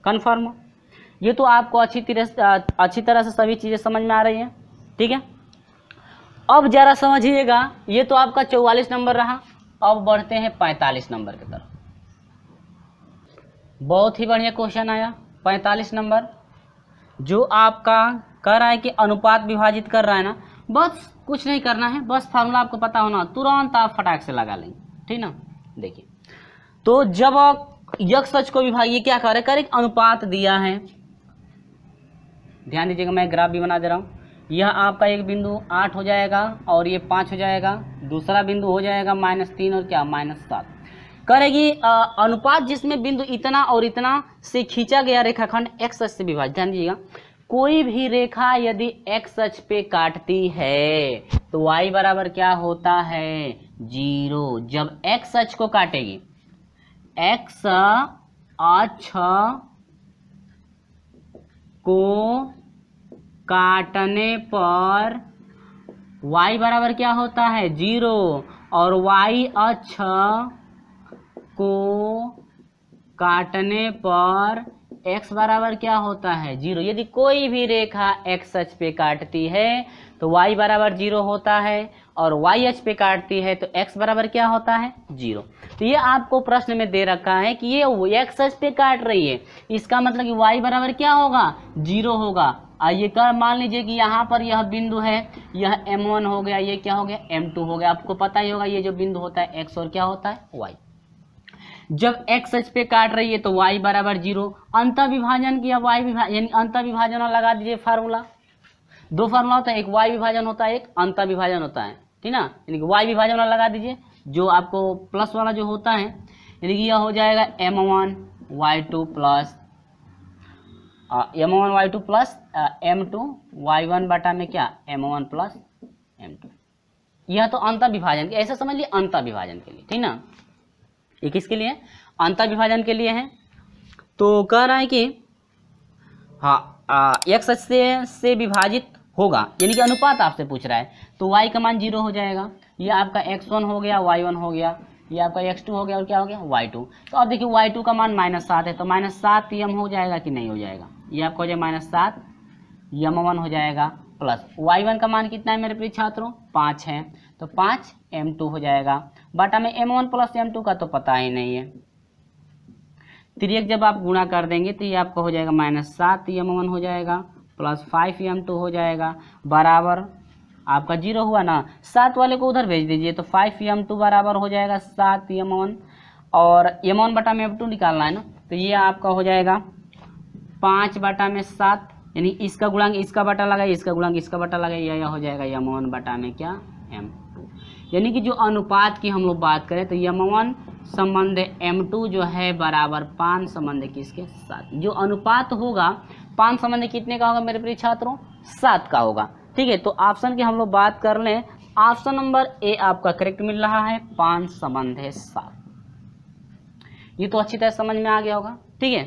कन्फर्म ये तो आपको अच्छी तरह अच्छी तरह से सभी चीज़ें समझ में आ रही हैं ठीक है अब ज़रा समझिएगा ये तो आपका चौवालीस नंबर रहा अब बढ़ते हैं पैंतालीस नंबर की तरफ बहुत ही बढ़िया क्वेश्चन आया पैंतालीस नंबर जो आपका कह रहा है कि अनुपात विभाजित कर रहा है ना बस कुछ नहीं करना है बस फार्मूला आपको पता होना तुरंत आप फटाक से लगा लेंगे ठीक ना देखिए तो जब यक्ष सच को ये क्या करे कर एक अनुपात दिया है ध्यान दीजिएगा मैं ग्राफ भी बना दे रहा हूँ यह आपका एक बिंदु आठ हो जाएगा और ये पाँच हो जाएगा दूसरा बिंदु हो जाएगा माइनस तीन और क्या माइनस सात करेगी अनुपात जिसमें बिंदु इतना और इतना से खींचा गया रेखाखंड एक्स से विभाजित ध्यान दीजिएगा कोई भी रेखा यदि एक्स अक्ष पे काटती है तो y बराबर क्या होता है जीरो जब x अक्ष को काटेगी x अक्ष को काटने पर y बराबर क्या होता है जीरो और y अक्ष को काटने पर एक्स बराबर क्या होता है जीरो यदि कोई भी रेखा एक्स एच पे काटती है तो वाई बराबर जीरो होता है और वाई एच पे काटती है तो एक्स बराबर क्या होता है जीरो तो ये आपको प्रश्न में दे रखा है कि ये एक्स एच पे काट रही है इसका मतलब कि वाई बराबर क्या होगा जीरो होगा आइए कर मान लीजिए कि यहाँ पर यह बिंदु है यह M1 हो गया ये क्या हो गया M2 हो गया आपको पता ही होगा ये जो बिंदु होता है X और क्या होता है Y जब एक्स एच पे काट रही है तो वाई बराबर जीरो अंत विभाजन किया वाई विभाजन यानी अंत विभाजन लगा दीजिए फार्मूला दो फार्मूला होता है एक वाई विभाजन होता है एक अंत विभाजन होता है ठीक ना यानी कि वाई विभाजन वाला लगा दीजिए जो आपको प्लस वाला जो होता है यानी कि यह हो जाएगा M one Y two plus M one Y two plus M two Y one बटा में क्या M one plus M two यह तो अंत विभाजन ऐसा समझ लिए अंत विभाजन के लिए ठीक ना ये किसके लिए अंतर विभाजन के लिए है तो कह रहा है कि हाँ एक्स से से विभाजित होगा यानी कि अनुपात आपसे पूछ रहा है तो y का मान जीरो हो जाएगा ये आपका x1 हो गया y1 हो गया ये आपका x2 हो गया और क्या हो गया y2 तो अब देखिए y2 का मान माइनस सात है तो माइनस सात यम हो जाएगा कि नहीं हो जाएगा ये आपका हो जाएगा माइनस सात यम वन हो जाएगा प्लस y1 का मान कितना है मेरे प्रिय छात्रों पाँच है तो पाँच एम टू हो जाएगा बट हमें M one plus M two का तो पता ही नहीं है त्रियक जब आप गुणा कर देंगे तो ये आपका हो जाएगा माइनस सात एम वन हो जाएगा प्लस फाइव एम टू हो जाएगा बराबर आपका जीरो हुआ ना सात वाले को उधर भेज दीजिए तो फाइव एम टू बराबर हो जाएगा सात एम वन और एम वन बटा में एम टू निकालना है ना तो ये आपका हो जाएगा पाँच बटा में सात यानी इसका गुणांग इसका बटा लगा इसका गुणांग इसका बटा लगा यह हो जाएगा एम वन बटा में क्या एम यानी कि जो अनुपात की हम लोग बात करें तो वन संबंध टू जो है बराबर पान संबंध किसके साथ जो अनुपात होगा पान संबंध कितने का होगा मेरे प्रिय छात्रों सात का होगा ठीक है तो ऑप्शन की हम लोग बात कर लें ऑप्शन नंबर ए आपका करेक्ट मिल रहा है पान संबंध है सात ये तो अच्छी तरह समझ में आ गया होगा ठीक है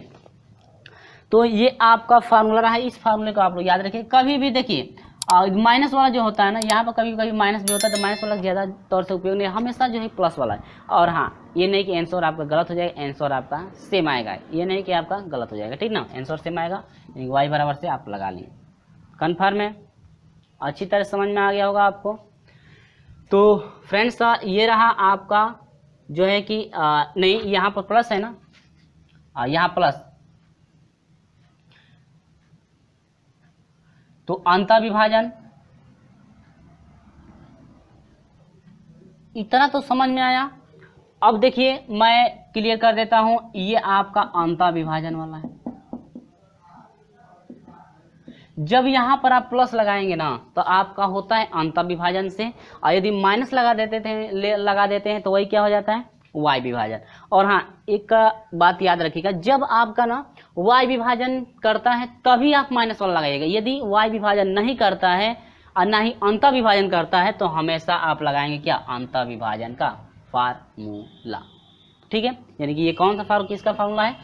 तो ये आपका फार्मूला रहा है इस फार्मूले को आप लोग याद रखिए कभी भी देखिए और माइनस वाला जो होता है ना यहाँ पर कभी कभी माइनस भी होता है तो माइनस वाला ज़्यादा तौर से उपयोग नहीं हमेशा जो है प्लस वाला है और हाँ ये नहीं कि आंसर आपका गलत हो जाएगा आंसर आपका सेम आएगा ये नहीं कि आपका गलत हो जाएगा ठीक ना आंसर सेम आएगा यानी वाई बराबर से आप लगा लेंगे कन्फर्म है अच्छी तरह समझ में आ गया होगा आपको तो फ्रेंड्स तो ये रहा आपका जो है कि आ, नहीं यहाँ पर प्लस है ना यहाँ प्लस तो अंतर विभाजन इतना तो समझ में आया अब देखिए मैं क्लियर कर देता हूं ये आपका अंतर विभाजन वाला है जब यहां पर आप प्लस लगाएंगे ना तो आपका होता है अंतर विभाजन से और यदि माइनस लगा देते थे लगा देते हैं तो वही क्या हो जाता है वाई विभाजन और हाँ एक बात याद रखिएगा जब आपका ना वाई विभाजन करता है तभी आप माइनस वन लगाइएगा यदि वाई विभाजन नहीं करता है और ना ही अंत विभाजन करता है तो हमेशा आप लगाएंगे क्या अंत विभाजन का फार्मूला ठीक है यानी कि ये कौन सा फार्म किसका फार्मूला है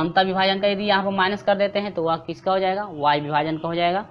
अंत विभाजन का यदि यहाँ पर माइनस कर देते हैं तो वह किसका हो जाएगा वाई विभाजन का हो जाएगा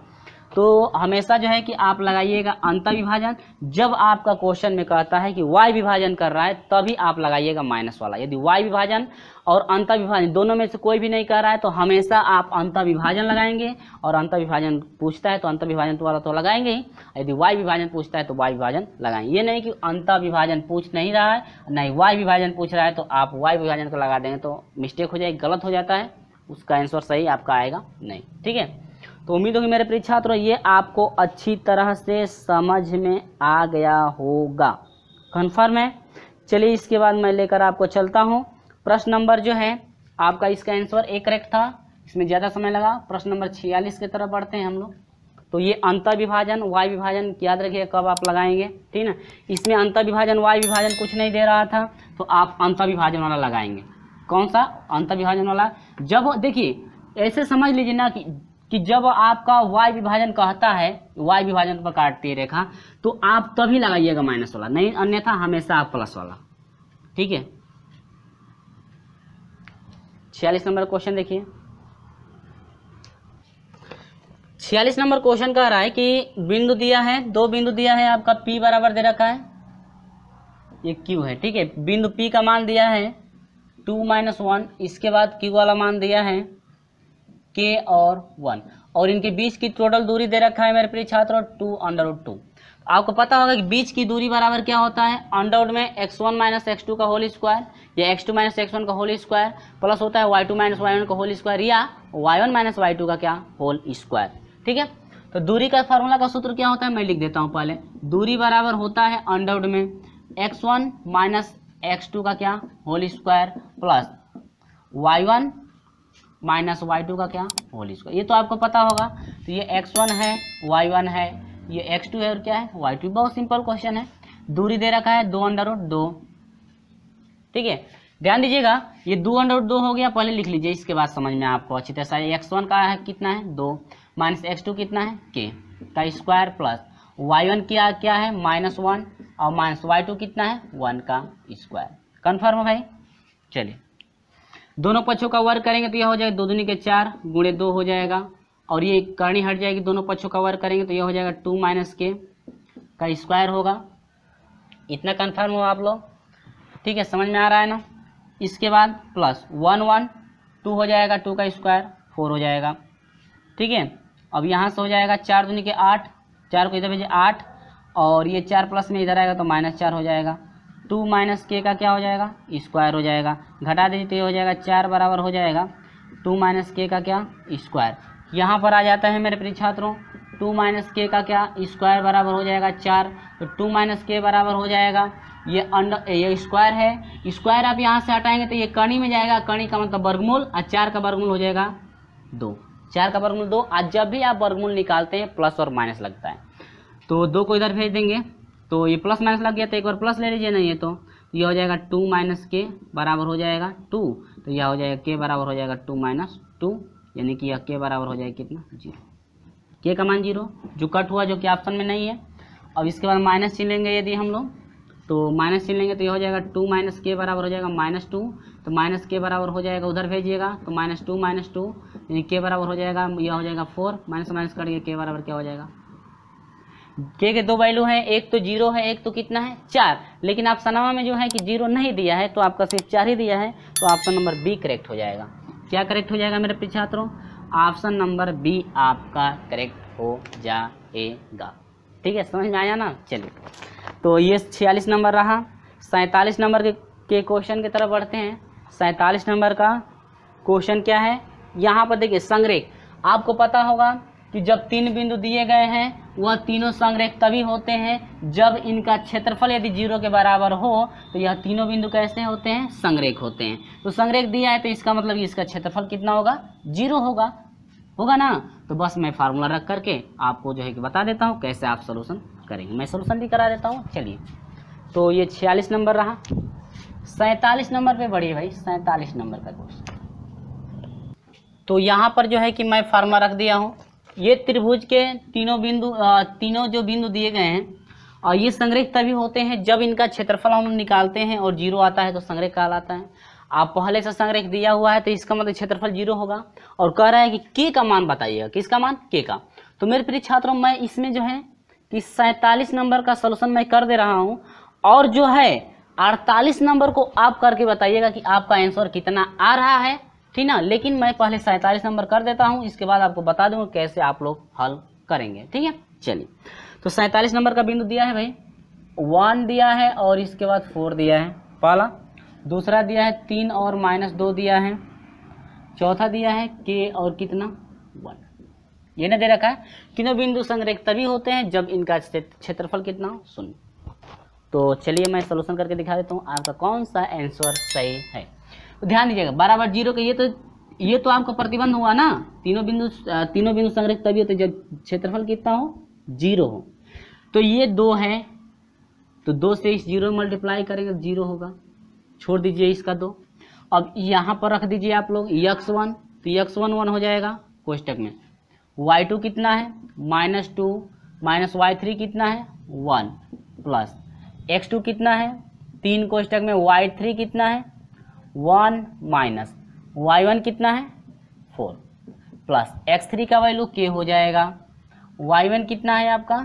तो हमेशा जो है कि आप लगाइएगा अंत विभाजन जब आपका क्वेश्चन में कहता है कि वाई विभाजन कर रहा है तभी आप लगाइएगा माइनस वाला यदि वाई विभाजन और अंत विभाजन दोनों में से कोई भी नहीं कर रहा है तो हमेशा आप अंत विभाजन लगाएंगे और अंत विभाजन पूछता है तो अंत विभाजन तो वाला तो लगाएंगे ही यदि वाई विभाजन पूछता है तो वाई विभाजन लगाएंगे ये नहीं कि अंत विभाजन पूछ नहीं रहा है नहीं वाई विभाजन पूछ रहा है तो आप वाई विभाजन को लगा देंगे तो मिस्टेक हो जाएगी गलत हो जाता है उसका आंसर सही आपका आएगा नहीं ठीक है तो उम्मीद होगी मेरे प्रिय छात्रों ये आपको अच्छी तरह से समझ में आ गया होगा कन्फर्म है चलिए इसके बाद मैं लेकर आपको चलता हूँ प्रश्न नंबर जो है आपका इसका आंसर एक करेक्ट था इसमें ज़्यादा समय लगा प्रश्न नंबर छियालीस की तरफ बढ़ते हैं हम लोग तो ये अंतर विभाजन वाई विभाजन याद रखिए कब आप लगाएंगे ठीक ना इसमें अंतर विभाजन वाई विभाजन कुछ नहीं दे रहा था तो आप अंतर विभाजन वाला लगाएंगे कौन सा अंतर विभाजन वाला जब देखिए ऐसे समझ लीजिए ना कि कि जब आपका वाई विभाजन कहता है वाई विभाजन पर काटती है रेखा तो आप तभी लगाइएगा माइनस वाला नहीं अन्यथा हमेशा आप प्लस वाला ठीक है छियालीस नंबर क्वेश्चन देखिए छियालीस नंबर क्वेश्चन कह रहा है कि बिंदु दिया है दो बिंदु दिया है आपका P बराबर दे रखा है ये Q है ठीक है बिंदु P का मान दिया है टू माइनस वन इसके बाद Q वाला मान दिया है के और वन और इनके बीच की टोटल दूरी दे रखा है मेरे प्रिय छात्र टू अंडर उड टू आपको पता होगा कि बीच की दूरी बराबर क्या होता है अंडर उड में X one minus X two का होल स्क्वायर या X two minus X one का होल स्क्वायर प्लस होता है Y two minus Y one का होल स्क्वायर या Y one minus Y two का क्या होल स्क्वायर ठीक है तो दूरी का फार्मूला का सूत्र क्या होता है मैं लिख देता हूँ पहले दूरी बराबर होता है अंडर उड में X one minus X two का क्या whole square plus Y one minus Y two का क्या होल स्क्वायर ये तो आपको पता होगा तो ये एक्स वन है वाई वन है ये एक्स टू है और क्या है वाई टू बहुत सिंपल क्वेश्चन है दूरी दे रखा है दो अंडर रोड दो ठीक है ध्यान दीजिएगा ये दो अंडर दो हो गया पहले लिख लीजिए इसके बाद समझ में आपको अच्छी तरह से एक्स वन का है कितना है दो माइनस एक्स टू कितना है के का स्क्वायर प्लस वाई वन क्या क्या है माइनस वन और माइनस वाई टू कितना है वन का स्क्वायर कन्फर्म है भाई चलिए दोनों पक्षों का वर्ग करेंगे तो यह हो जाएगा दो दूनी के चार गुणे दो हो जाएगा और ये करनी हट जाएगी दोनों पक्षों का वर्ग करेंगे तो यह हो जाएगा टू माइनस के का स्क्वायर होगा इतना कन्फर्म हो आप लोग ठीक है समझ में आ रहा है ना इसके बाद प्लस वन वन टू हो जाएगा टू का स्क्वायर फोर हो जाएगा ठीक है अब यहाँ से हो जाएगा चार दूनी के आठ चार को इधर भेजिए आठ और ये चार प्लस में इधर आएगा तो माइनस चार हो जाएगा टू माइनस के का क्या हो जाएगा स्क्वायर हो जाएगा घटा दीजिए तो ये हो जाएगा चार बराबर हो जाएगा टू माइनस के का क्या स्क्वायर यहाँ पर आ जाता है मेरे प्रिय छात्रों टू माइनस के का क्या स्क्वायर बराबर हो जाएगा चार तो टू माइनस के बराबर हो जाएगा ये अंडर ये स्क्वायर है स्क्वायर आप यहाँ से हटाएंगे तो ये कणी में जाएगा कणी का मतलब वर्गमूल और चार का वर्गमूल हो जाएगा दो चार का वर्गमूल दो आज जब भी आप वर्गमूल निकालते हैं प्लस और माइनस लगता है तो दो को इधर भेज देंगे तो ये प्लस माइनस लग गया तो एक बार प्लस ले लीजिए नहीं ये तो।, तो यह हो जाएगा टू माइनस के बराबर हो जाएगा टू तो यह हो जाएगा के बराबर हो जाएगा टू माइनस टू यानी कि यह के बराबर हो जाएगा कितना जीरो के का मान जीरो जो कट हुआ जो कि ऑप्शन में नहीं है अब इसके बाद माइनस चीन लेंगे यदि हम लोग तो माइनस चीन लेंगे तो यह हो जाएगा टू माइनस के बराबर हो जाएगा माइनस टू तो माइनस के बराबर हो जाएगा उधर भेजिएगा तो माइनस टू माइनस टू यानी के बराबर हो जाएगा यह हो जाएगा फोर माइनस माइनस करिए के बराबर क्या हो जाएगा के के दो वैल्यू हैं एक तो जीरो है एक तो कितना है चार लेकिन आप सनामा में जो है कि जीरो नहीं दिया है तो आपका सिर्फ चार ही दिया है तो ऑप्शन नंबर बी करेक्ट हो जाएगा क्या करेक्ट हो जाएगा मेरे छात्रों ऑप्शन नंबर बी आपका करेक्ट हो जाएगा ठीक है समझ में आया ना चलिए तो ये छियालीस नंबर रहा सैंतालीस नंबर के, के क्वेश्चन की तरफ बढ़ते हैं सैंतालीस नंबर का क्वेश्चन क्या है यहाँ पर देखिए संग्रेख आपको पता होगा कि जब तीन बिंदु दिए गए हैं वह तीनों संग्रह तभी होते हैं जब इनका क्षेत्रफल यदि जीरो के बराबर हो तो यह तीनों बिंदु कैसे होते हैं संग्रेख होते हैं तो संग्रेख दिया है तो इसका मतलब इसका क्षेत्रफल कितना होगा जीरो होगा होगा ना तो बस मैं फार्मूला रख करके आपको जो है कि बता देता हूँ कैसे आप सोल्यूशन करेंगे मैं सोल्यूशन भी करा देता हूँ चलिए तो ये छियालीस नंबर रहा सैंतालीस नंबर पर बढ़िए भाई सैंतालीस नंबर का क्वेश्चन तो यहाँ पर जो है कि मैं फार्मूला रख दिया हूँ ये त्रिभुज के तीनों बिंदु तीनों जो बिंदु दिए गए हैं और ये संग्रह तभी होते हैं जब इनका क्षेत्रफल हम निकालते हैं और जीरो आता है तो संग्रह कहलाता है आप पहले से संग्रह दिया हुआ है तो इसका मतलब क्षेत्रफल जीरो होगा और कह रहा है कि के का मान बताइएगा किसका मान के का तो मेरे प्रिय छात्रों मैं इसमें जो है कि सैंतालीस नंबर का सोल्यूशन मैं कर दे रहा हूँ और जो है अड़तालीस नंबर को आप करके बताइएगा कि आपका आंसर कितना आ रहा है ठीक ना लेकिन मैं पहले सैंतालीस नंबर कर देता हूँ इसके बाद आपको बता दूंगा कैसे आप लोग हल करेंगे ठीक है चलिए तो सैंतालीस नंबर का बिंदु दिया है भाई वन दिया है और इसके बाद फोर दिया है पहला दूसरा दिया है तीन और माइनस दो दिया है चौथा दिया है के और कितना वन ये ना दे रखा है तीनों बिंदु संग्रह तभी होते हैं जब इनका क्षेत्रफल कितना हो शून्य तो चलिए मैं सोल्यूशन करके दिखा देता हूँ आपका कौन सा आंसर सही है तो ध्यान दीजिएगा बराबर जीरो का ये तो ये तो आपका प्रतिबंध हुआ ना तीनों बिंदु तीनों बिंदु संग्रहित तभी होते जब क्षेत्रफल कितना हो जीरो हो तो ये दो है तो दो से इस जीरो मल्टीप्लाई करेंगे तो जीरो होगा छोड़ दीजिए इसका दो अब यहाँ पर रख दीजिए आप लोग यक्स वन तो यक्स वन वन हो जाएगा कोष्टक में वाई टू कितना है minus two minus Y three कितना है वन प्लस एक्स टू कितना है तीन कोष्टक में वाई थ्री कितना है वन माइनस वाई वन कितना है फोर प्लस एक्स थ्री का वैल्यू के हो जाएगा वाई वन कितना है आपका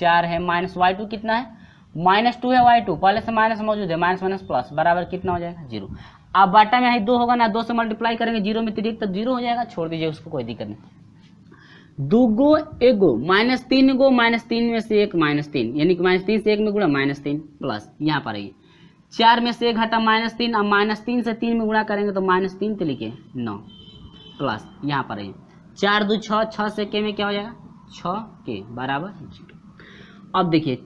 चार है माइनस वाई टू कितना है माइनस टू है वाई टू पहले से माइनस मौजूद है माइनस माइनस प्लस बराबर कितना हो जाएगा जीरो अब बाटा में है दो होगा ना दो से मल्टीप्लाई करेंगे जीरो में तिरिक तो जीरो हो जाएगा छोड़ दीजिए उसको कोई दिक्कत नहीं एक एगो माइनस तीन गो माइनस तीन में से एक माइनस तीन यानी कि माइनस तीन से एक में गुड़ा माइनस तीन प्लस यहाँ पर आइए चार में से एक घटा माइनस तीन अब माइनस तीन से तीन में गुणा करेंगे तो माइनस तीन तो लिखे नौ प्लस यहाँ पर आइए चार दो छः छः से के में क्या हो जाएगा छः के बराबर जीरो अब देखिए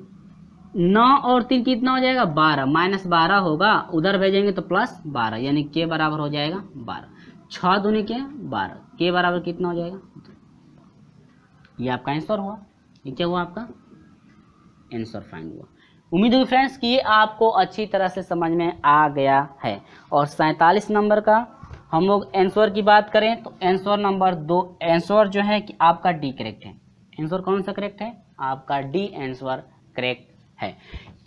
नौ और तीन कितना हो जाएगा बारह माइनस बारह होगा उधर भेजेंगे तो प्लस बारह यानी के बराबर हो जाएगा बारह छः दूनी के बारह के बराबर कितना हो जाएगा ये आपका आंसर हुआ ये क्या हुआ आपका आंसर फाइन हुआ उम्मीद होगी फ्रेंड्स कि ये आपको अच्छी तरह से समझ में आ गया है और सैंतालीस नंबर का हम लोग एंसोर की बात करें तो एंसोर नंबर दो एंसोर जो है कि आपका डी करेक्ट है एंसोर कौन सा करेक्ट है आपका डी एंसोर करेक्ट है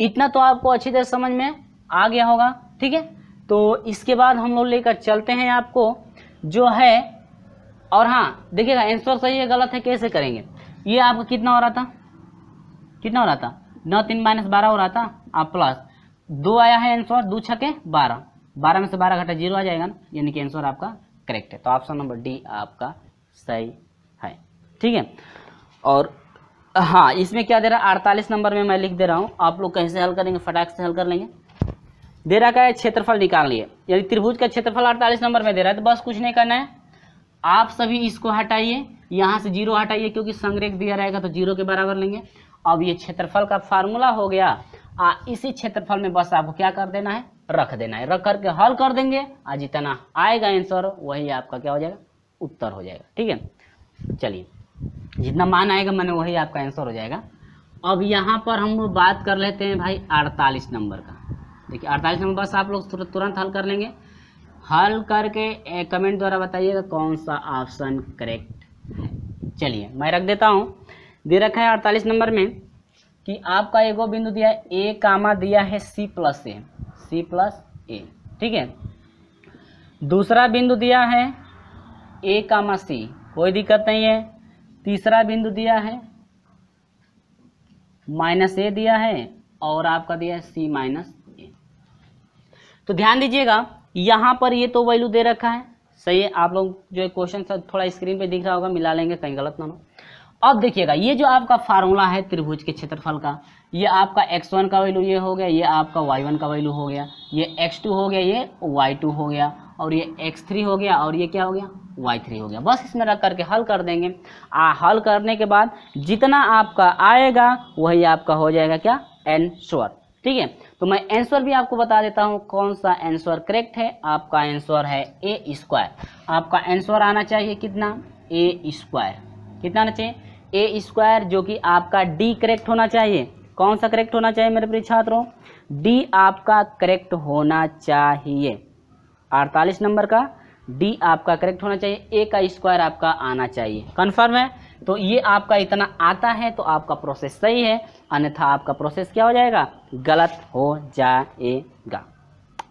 इतना तो आपको अच्छी तरह समझ में आ गया होगा ठीक है तो इसके बाद हम लोग लेकर चलते हैं आपको जो है और हाँ देखिएगा एंसर सही है गलत है कैसे करेंगे ये आपका कितना हो रहा था कितना हो रहा था नौ तीन माइनस बारह हो रहा था आप प्लस दो आया है आंसर दो छके बारह बारह में से बारह घटा जीरो आ जाएगा ना यानी कि आंसर आपका करेक्ट है तो ऑप्शन नंबर डी आपका सही है ठीक है और हाँ इसमें क्या दे रहा है अड़तालीस नंबर में मैं लिख दे रहा हूँ आप लोग कहीं से हल करेंगे फटाक से हल कर लेंगे दे रहा है क्षेत्रफल लिए यदि त्रिभुज का क्षेत्रफल अड़तालीस नंबर में दे रहा है तो बस कुछ नहीं करना है आप सभी इसको हटाइए यहाँ से जीरो हटाइए क्योंकि संग्रेक दिया रहेगा तो जीरो के बराबर लेंगे अब ये क्षेत्रफल का फार्मूला हो गया आ, इसी क्षेत्रफल में बस आपको क्या कर देना है रख देना है रख करके हल कर देंगे आज जितना आएगा आंसर वही आपका क्या हो जाएगा उत्तर हो जाएगा ठीक है चलिए जितना मान आएगा मैंने वही आपका आंसर हो जाएगा अब यहाँ पर हम लोग बात कर लेते हैं भाई अड़तालीस नंबर का देखिए अड़तालीस नंबर बस आप लोग तुरंत हल कर लेंगे हल करके कमेंट द्वारा बताइएगा कौन सा ऑप्शन करेक्ट है चलिए मैं रख देता हूँ दे रखा है अड़तालीस नंबर में कि आपका एगो बिंदु दिया है ए कामा दिया है सी प्लस ए सी प्लस ए ठीक है दूसरा बिंदु दिया है ए कामा सी कोई दिक्कत नहीं है तीसरा बिंदु दिया है माइनस ए दिया है और आपका दिया है सी माइनस ए तो ध्यान दीजिएगा यहाँ पर ये तो वैल्यू दे रखा है सही है आप लोग जो है क्वेश्चन थोड़ा स्क्रीन पे दिख रहा होगा मिला लेंगे कहीं गलत ना हो अब देखिएगा ये जो आपका फार्मूला है त्रिभुज के क्षेत्रफल का ये आपका एक्स वन का वैल्यू ये हो गया ये आपका वाई वन का वैल्यू हो गया ये एक्स टू हो गया ये वाई टू हो गया और ये एक्स थ्री हो गया और ये क्या हो गया वाई थ्री हो गया बस इसमें रख करके हल कर देंगे आ हल करने के बाद जितना आपका आएगा वही आपका हो जाएगा क्या एंसर ठीक है तो मैं एंसर भी आपको बता देता हूँ कौन सा एंसर करेक्ट है आपका एंसर है ए स्क्वायर आपका एंसर आना चाहिए कितना ए स्क्वायर कितना आना चाहिए ए स्क्वायर जो कि आपका डी करेक्ट होना चाहिए कौन सा करेक्ट होना चाहिए मेरे प्रिय छात्रों डी आपका करेक्ट होना चाहिए अड़तालीस नंबर का डी आपका करेक्ट होना चाहिए ए का स्क्वायर आपका आना चाहिए कन्फर्म है तो ये आपका इतना आता है तो आपका प्रोसेस सही है अन्यथा आपका प्रोसेस क्या हो जाएगा गलत हो जाएगा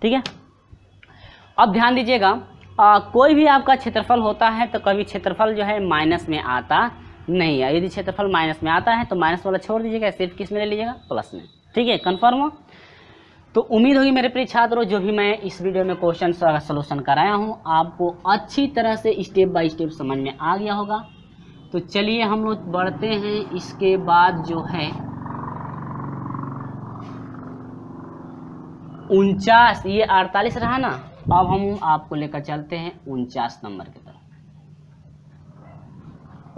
ठीक है अब ध्यान दीजिएगा कोई भी आपका क्षेत्रफल होता है तो कभी क्षेत्रफल जो है माइनस में आता नहीं है यदि क्षेत्रफल माइनस में आता है तो माइनस वाला छोड़ दीजिएगा सिर्फ किस में ले लीजिएगा प्लस में ठीक है कन्फर्म हो तो उम्मीद होगी मेरे प्रिय छात्रों जो भी मैं इस वीडियो में क्वेश्चन सोल्यूशन कराया हूँ आपको अच्छी तरह से स्टेप बाय स्टेप समझ में आ गया होगा तो चलिए हम लोग बढ़ते हैं इसके बाद जो है उनचास ये अड़तालीस रहा ना अब हम आपको लेकर चलते हैं उनचास नंबर के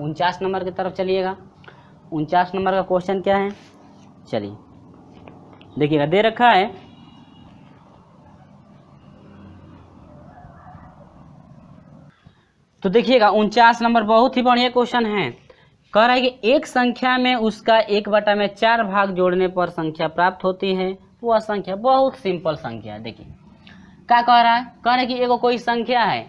उनचास नंबर की तरफ चलिएगा उनचास नंबर का क्वेश्चन क्या है चलिए देखिएगा दे रखा है तो देखिएगा उनचास नंबर बहुत ही बढ़िया क्वेश्चन है कह रहा है कि एक संख्या में उसका एक बटा में चार भाग जोड़ने पर संख्या प्राप्त होती है वह संख्या बहुत सिंपल संख्या है देखिए क्या कह रहा है कह रहा है कि एगो कोई संख्या है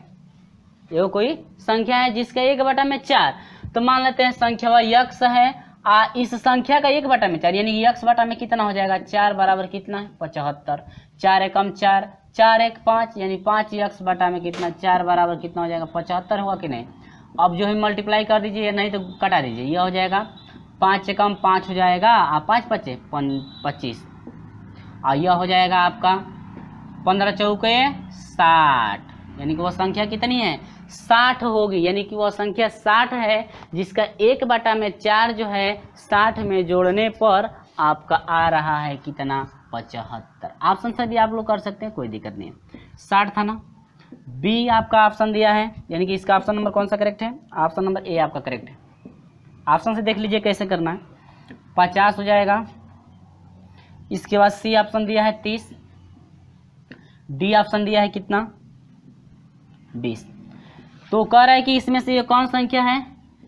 एगो कोई संख्या है जिसका एक बटा में चार तो मान लेते हैं संख्या यक्ष है आ इस संख्या का एक बटा में चार यानी कि यक्ष बटा में कितना हो जाएगा चार बराबर कितना है पचहत्तर चार एकम चार चार एक पाँच यानी पाँच यक्ष बटा में कितना चार बराबर कितना हो जाएगा पचहत्तर हुआ कि नहीं अब जो है मल्टीप्लाई कर दीजिए नहीं तो कटा दीजिए यह हो जाएगा पाँच एकम पाँच हो जाएगा आ पाँच पच्चे पच्चीस और यह हो जाएगा आपका पंद्रह चौके साठ यानी कि वह संख्या कितनी है साठ होगी यानी कि वह संख्या साठ है जिसका एक बटा में चार जो है साठ में जोड़ने पर आपका आ रहा है कितना पचहत्तर ऑप्शन से भी आप लोग कर सकते हैं कोई दिक्कत नहीं है साठ था ना बी आपका ऑप्शन दिया है यानी कि इसका ऑप्शन नंबर कौन सा करेक्ट है ऑप्शन नंबर ए आपका करेक्ट है ऑप्शन से देख लीजिए कैसे करना है पचास हो जाएगा इसके बाद सी ऑप्शन दिया है तीस डी ऑप्शन दिया है कितना बीस तो कह रहा है कि इसमें से ये कौन संख्या है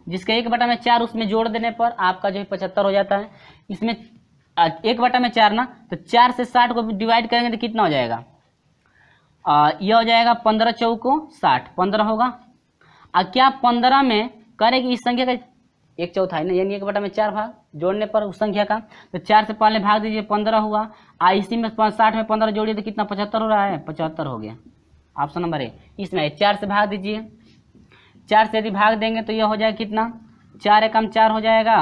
जिसका एक बटा में चार उसमें जोड़ देने पर आपका जो है पचहत्तर हो जाता है इसमें एक बटा में चार ना तो चार से साठ को डिवाइड करेंगे तो कितना हो जाएगा आ, यह हो जाएगा पंद्रह चौ को साठ पंद्रह होगा और क्या पंद्रह में करे कि इस संख्या का एक चौथाई ना यानी एक बटा में चार भाग जोड़ने पर उस संख्या का तो चार से पहले भाग दीजिए पंद्रह हुआ आ इसी में साठ में पंद्रह जोड़िए तो कितना पचहत्तर हो रहा है पचहत्तर हो गया ऑप्शन नंबर ए इसमें चार से भाग दीजिए चार से यदि भाग देंगे तो यह हो जाएगा कितना चार एकम चार हो जाएगा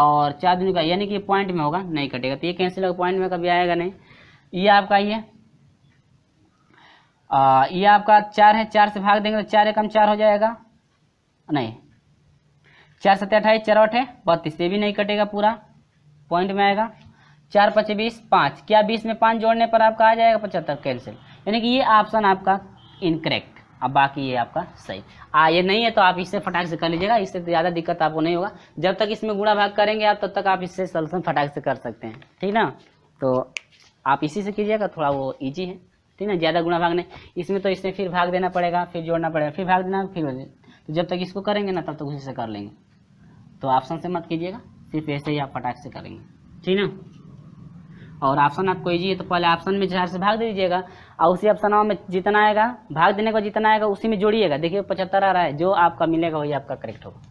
और चार दिन का यानी कि पॉइंट में होगा नहीं कटेगा तो ये कैंसिल होगा पॉइंट में कभी आएगा नहीं ये आपका ये ये आपका चार है चार से भाग देंगे तो चार एकम चार हो जाएगा नहीं चार सत्य अट्ठाईस चार अठे बत्तीस ये भी नहीं कटेगा पूरा पॉइंट में आएगा चार पच्चीस बीस पाँच क्या बीस में पाँच जोड़ने पर आपका आ जाएगा पचहत्तर कैंसिल यानी कि ये ऑप्शन आपका इनकरेक्ट अब बाकी ये आपका सही आ ये नहीं है तो आप इससे फटाक से कर लीजिएगा इससे तो ज़्यादा दिक्कत आपको नहीं होगा जब तक इसमें गुणा भाग करेंगे आप तब तो तक आप इससे सलसन फटाक से कर सकते हैं ठीक ना तो आप इसी से कीजिएगा थोड़ा वो ईजी है ठीक ना ज़्यादा गुणा भाग नहीं इसमें तो इससे फिर भाग देना पड़ेगा फिर जोड़ना पड़ेगा फिर भाग देना फिर तो जब तक इसको करेंगे ना तब तक उसी से कर लेंगे तो ऑप्शन से मत कीजिएगा सिर्फ ऐसे ही आप फटाक से करेंगे ठीक ना और ऑप्शन आपको ईजी है तो पहले ऑप्शन में चार से भाग दे दीजिएगा और उसी अफसनाओं में जितना आएगा भाग देने को जितना आएगा उसी में जोड़िएगा देखिए पचहत्तर आ रहा है जो आपका मिलेगा वही आपका करेक्ट होगा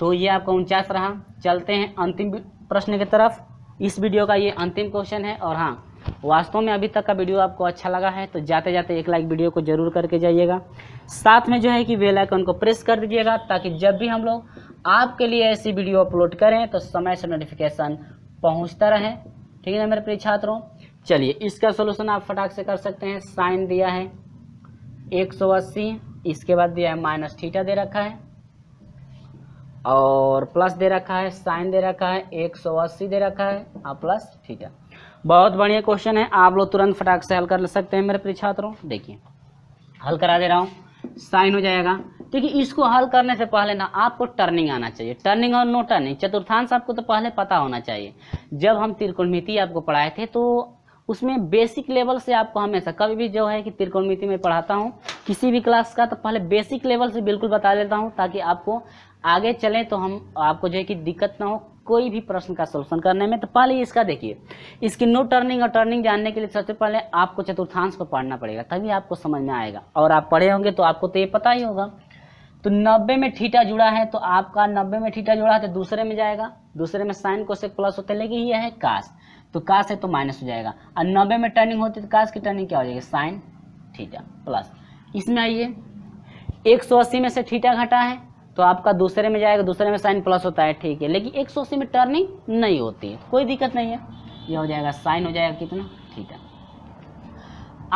तो ये आपका उनचास रहा चलते हैं अंतिम प्रश्न की तरफ इस वीडियो का ये अंतिम क्वेश्चन है और हाँ वास्तव में अभी तक का वीडियो आपको अच्छा लगा है तो जाते जाते एक लाइक वीडियो को जरूर करके जाइएगा साथ में जो है कि वे आइकन को प्रेस कर दीजिएगा ताकि जब भी हम लोग आपके लिए ऐसी वीडियो अपलोड करें तो समय से नोटिफिकेशन पहुंचता रहे ठीक है ना मेरे प्रिय छात्रों चलिए इसका सोल्यूशन आप फटाक से कर सकते हैं साइन दिया है 180 इसके बाद दिया है माइनस थीटा दे रखा है और प्लस दे रखा है साइन दे रखा है 180 दे रखा है और प्लस थीटा बहुत बढ़िया क्वेश्चन है आप लोग तुरंत फटाक से हल कर ले सकते हैं मेरे प्रिय छात्रों देखिए हल करा दे रहा हूँ साइन हो जाएगा देखिए इसको हल करने से पहले ना आपको टर्निंग आना चाहिए टर्निंग और नो टर्निंग चतुर्थांश आपको तो पहले पता होना चाहिए जब हम त्रिकोणमिति आपको पढ़ाए थे तो उसमें बेसिक लेवल से आपको हमेशा कभी भी जो है कि त्रिकोणमिति में पढ़ाता हूँ किसी भी क्लास का तो पहले बेसिक लेवल से बिल्कुल बता देता हूँ ताकि आपको आगे चलें तो हम आपको जो है कि दिक्कत ना हो कोई भी प्रश्न का सोल्यूशन करने में तो पहले इसका देखिए इसकी नो टर्निंग और टर्निंग जानने के लिए सबसे पहले आपको चतुर्थांश को पढ़ना पड़ेगा तभी आपको समझ में आएगा और आप पढ़े होंगे तो आपको तो ये पता ही होगा तो नब्बे में ठीटा जुड़ा है तो आपका नब्बे में ठीटा जुड़ा है तो दूसरे में जाएगा दूसरे में साइन कोसेक प्लस होते लेकिन यह है कास्ट तो काश है तो माइनस हो जाएगा और नब्बे में टर्निंग होती है तो काश की टर्निंग क्या हो जाएगी साइन ठीटा प्लस इसमें आइए एक सौ अस्सी में से ठीटा घटा है तो आपका दूसरे में जाएगा दूसरे में साइन प्लस होता है ठीक है लेकिन एक सौ अस्सी में टर्निंग नहीं होती है कोई दिक्कत नहीं है यह हो जाएगा साइन हो जाएगा कितना ठीटा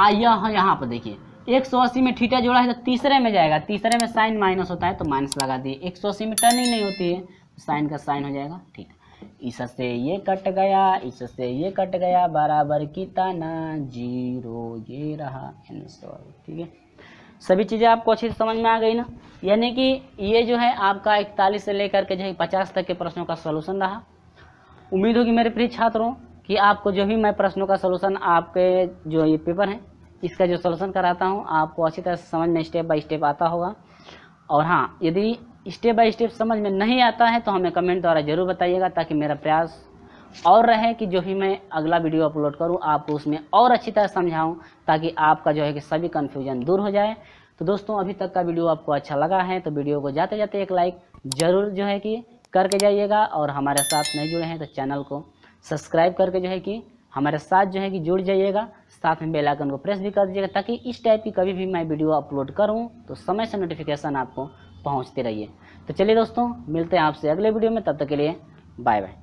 आइए हाँ यहाँ पर देखिए एक सौ अस्सी में ठीटा जोड़ा है तो तीसरे में जाएगा तीसरे में साइन माइनस होता है तो माइनस लगा दिए एक सौ अस्सी में टर्निंग नहीं होती है साइन तो का साइन हो जाएगा ठीक है इससे ये कट गया इससे ये कट गया बराबर की जीरो ये रहा आंसर ठीक है सभी चीज़ें आपको अच्छे से समझ में आ गई ना यानी कि ये जो है आपका इकतालीस से लेकर के जो है पचास तक के प्रश्नों का सलूशन रहा उम्मीद होगी मेरे प्रिय छात्रों कि आपको जो भी मैं प्रश्नों का सलूशन आपके जो ये पेपर है इसका जो सलूशन कराता हूँ आपको अच्छी तरह से समझ में स्टेप बाय स्टेप आता होगा और हाँ यदि स्टेप बाय स्टेप समझ में नहीं आता है तो हमें कमेंट द्वारा ज़रूर बताइएगा ताकि मेरा प्रयास और रहे कि जो भी मैं अगला वीडियो अपलोड करूं आपको उसमें और अच्छी तरह समझाऊं ताकि आपका जो है कि सभी कन्फ्यूजन दूर हो जाए तो दोस्तों अभी तक का वीडियो आपको अच्छा लगा है तो वीडियो को जाते जाते एक लाइक ज़रूर जो है कि करके जाइएगा और हमारे साथ नहीं जुड़े हैं तो चैनल को सब्सक्राइब करके जो है कि हमारे साथ जो है कि जुड़ जाइएगा साथ में बेल आइकन को प्रेस भी कर दीजिएगा ताकि इस टाइप की कभी भी मैं वीडियो अपलोड करूं तो समय से नोटिफिकेशन आपको पहुँचते रहिए तो चलिए दोस्तों मिलते हैं आपसे अगले वीडियो में तब तक के लिए बाय बाय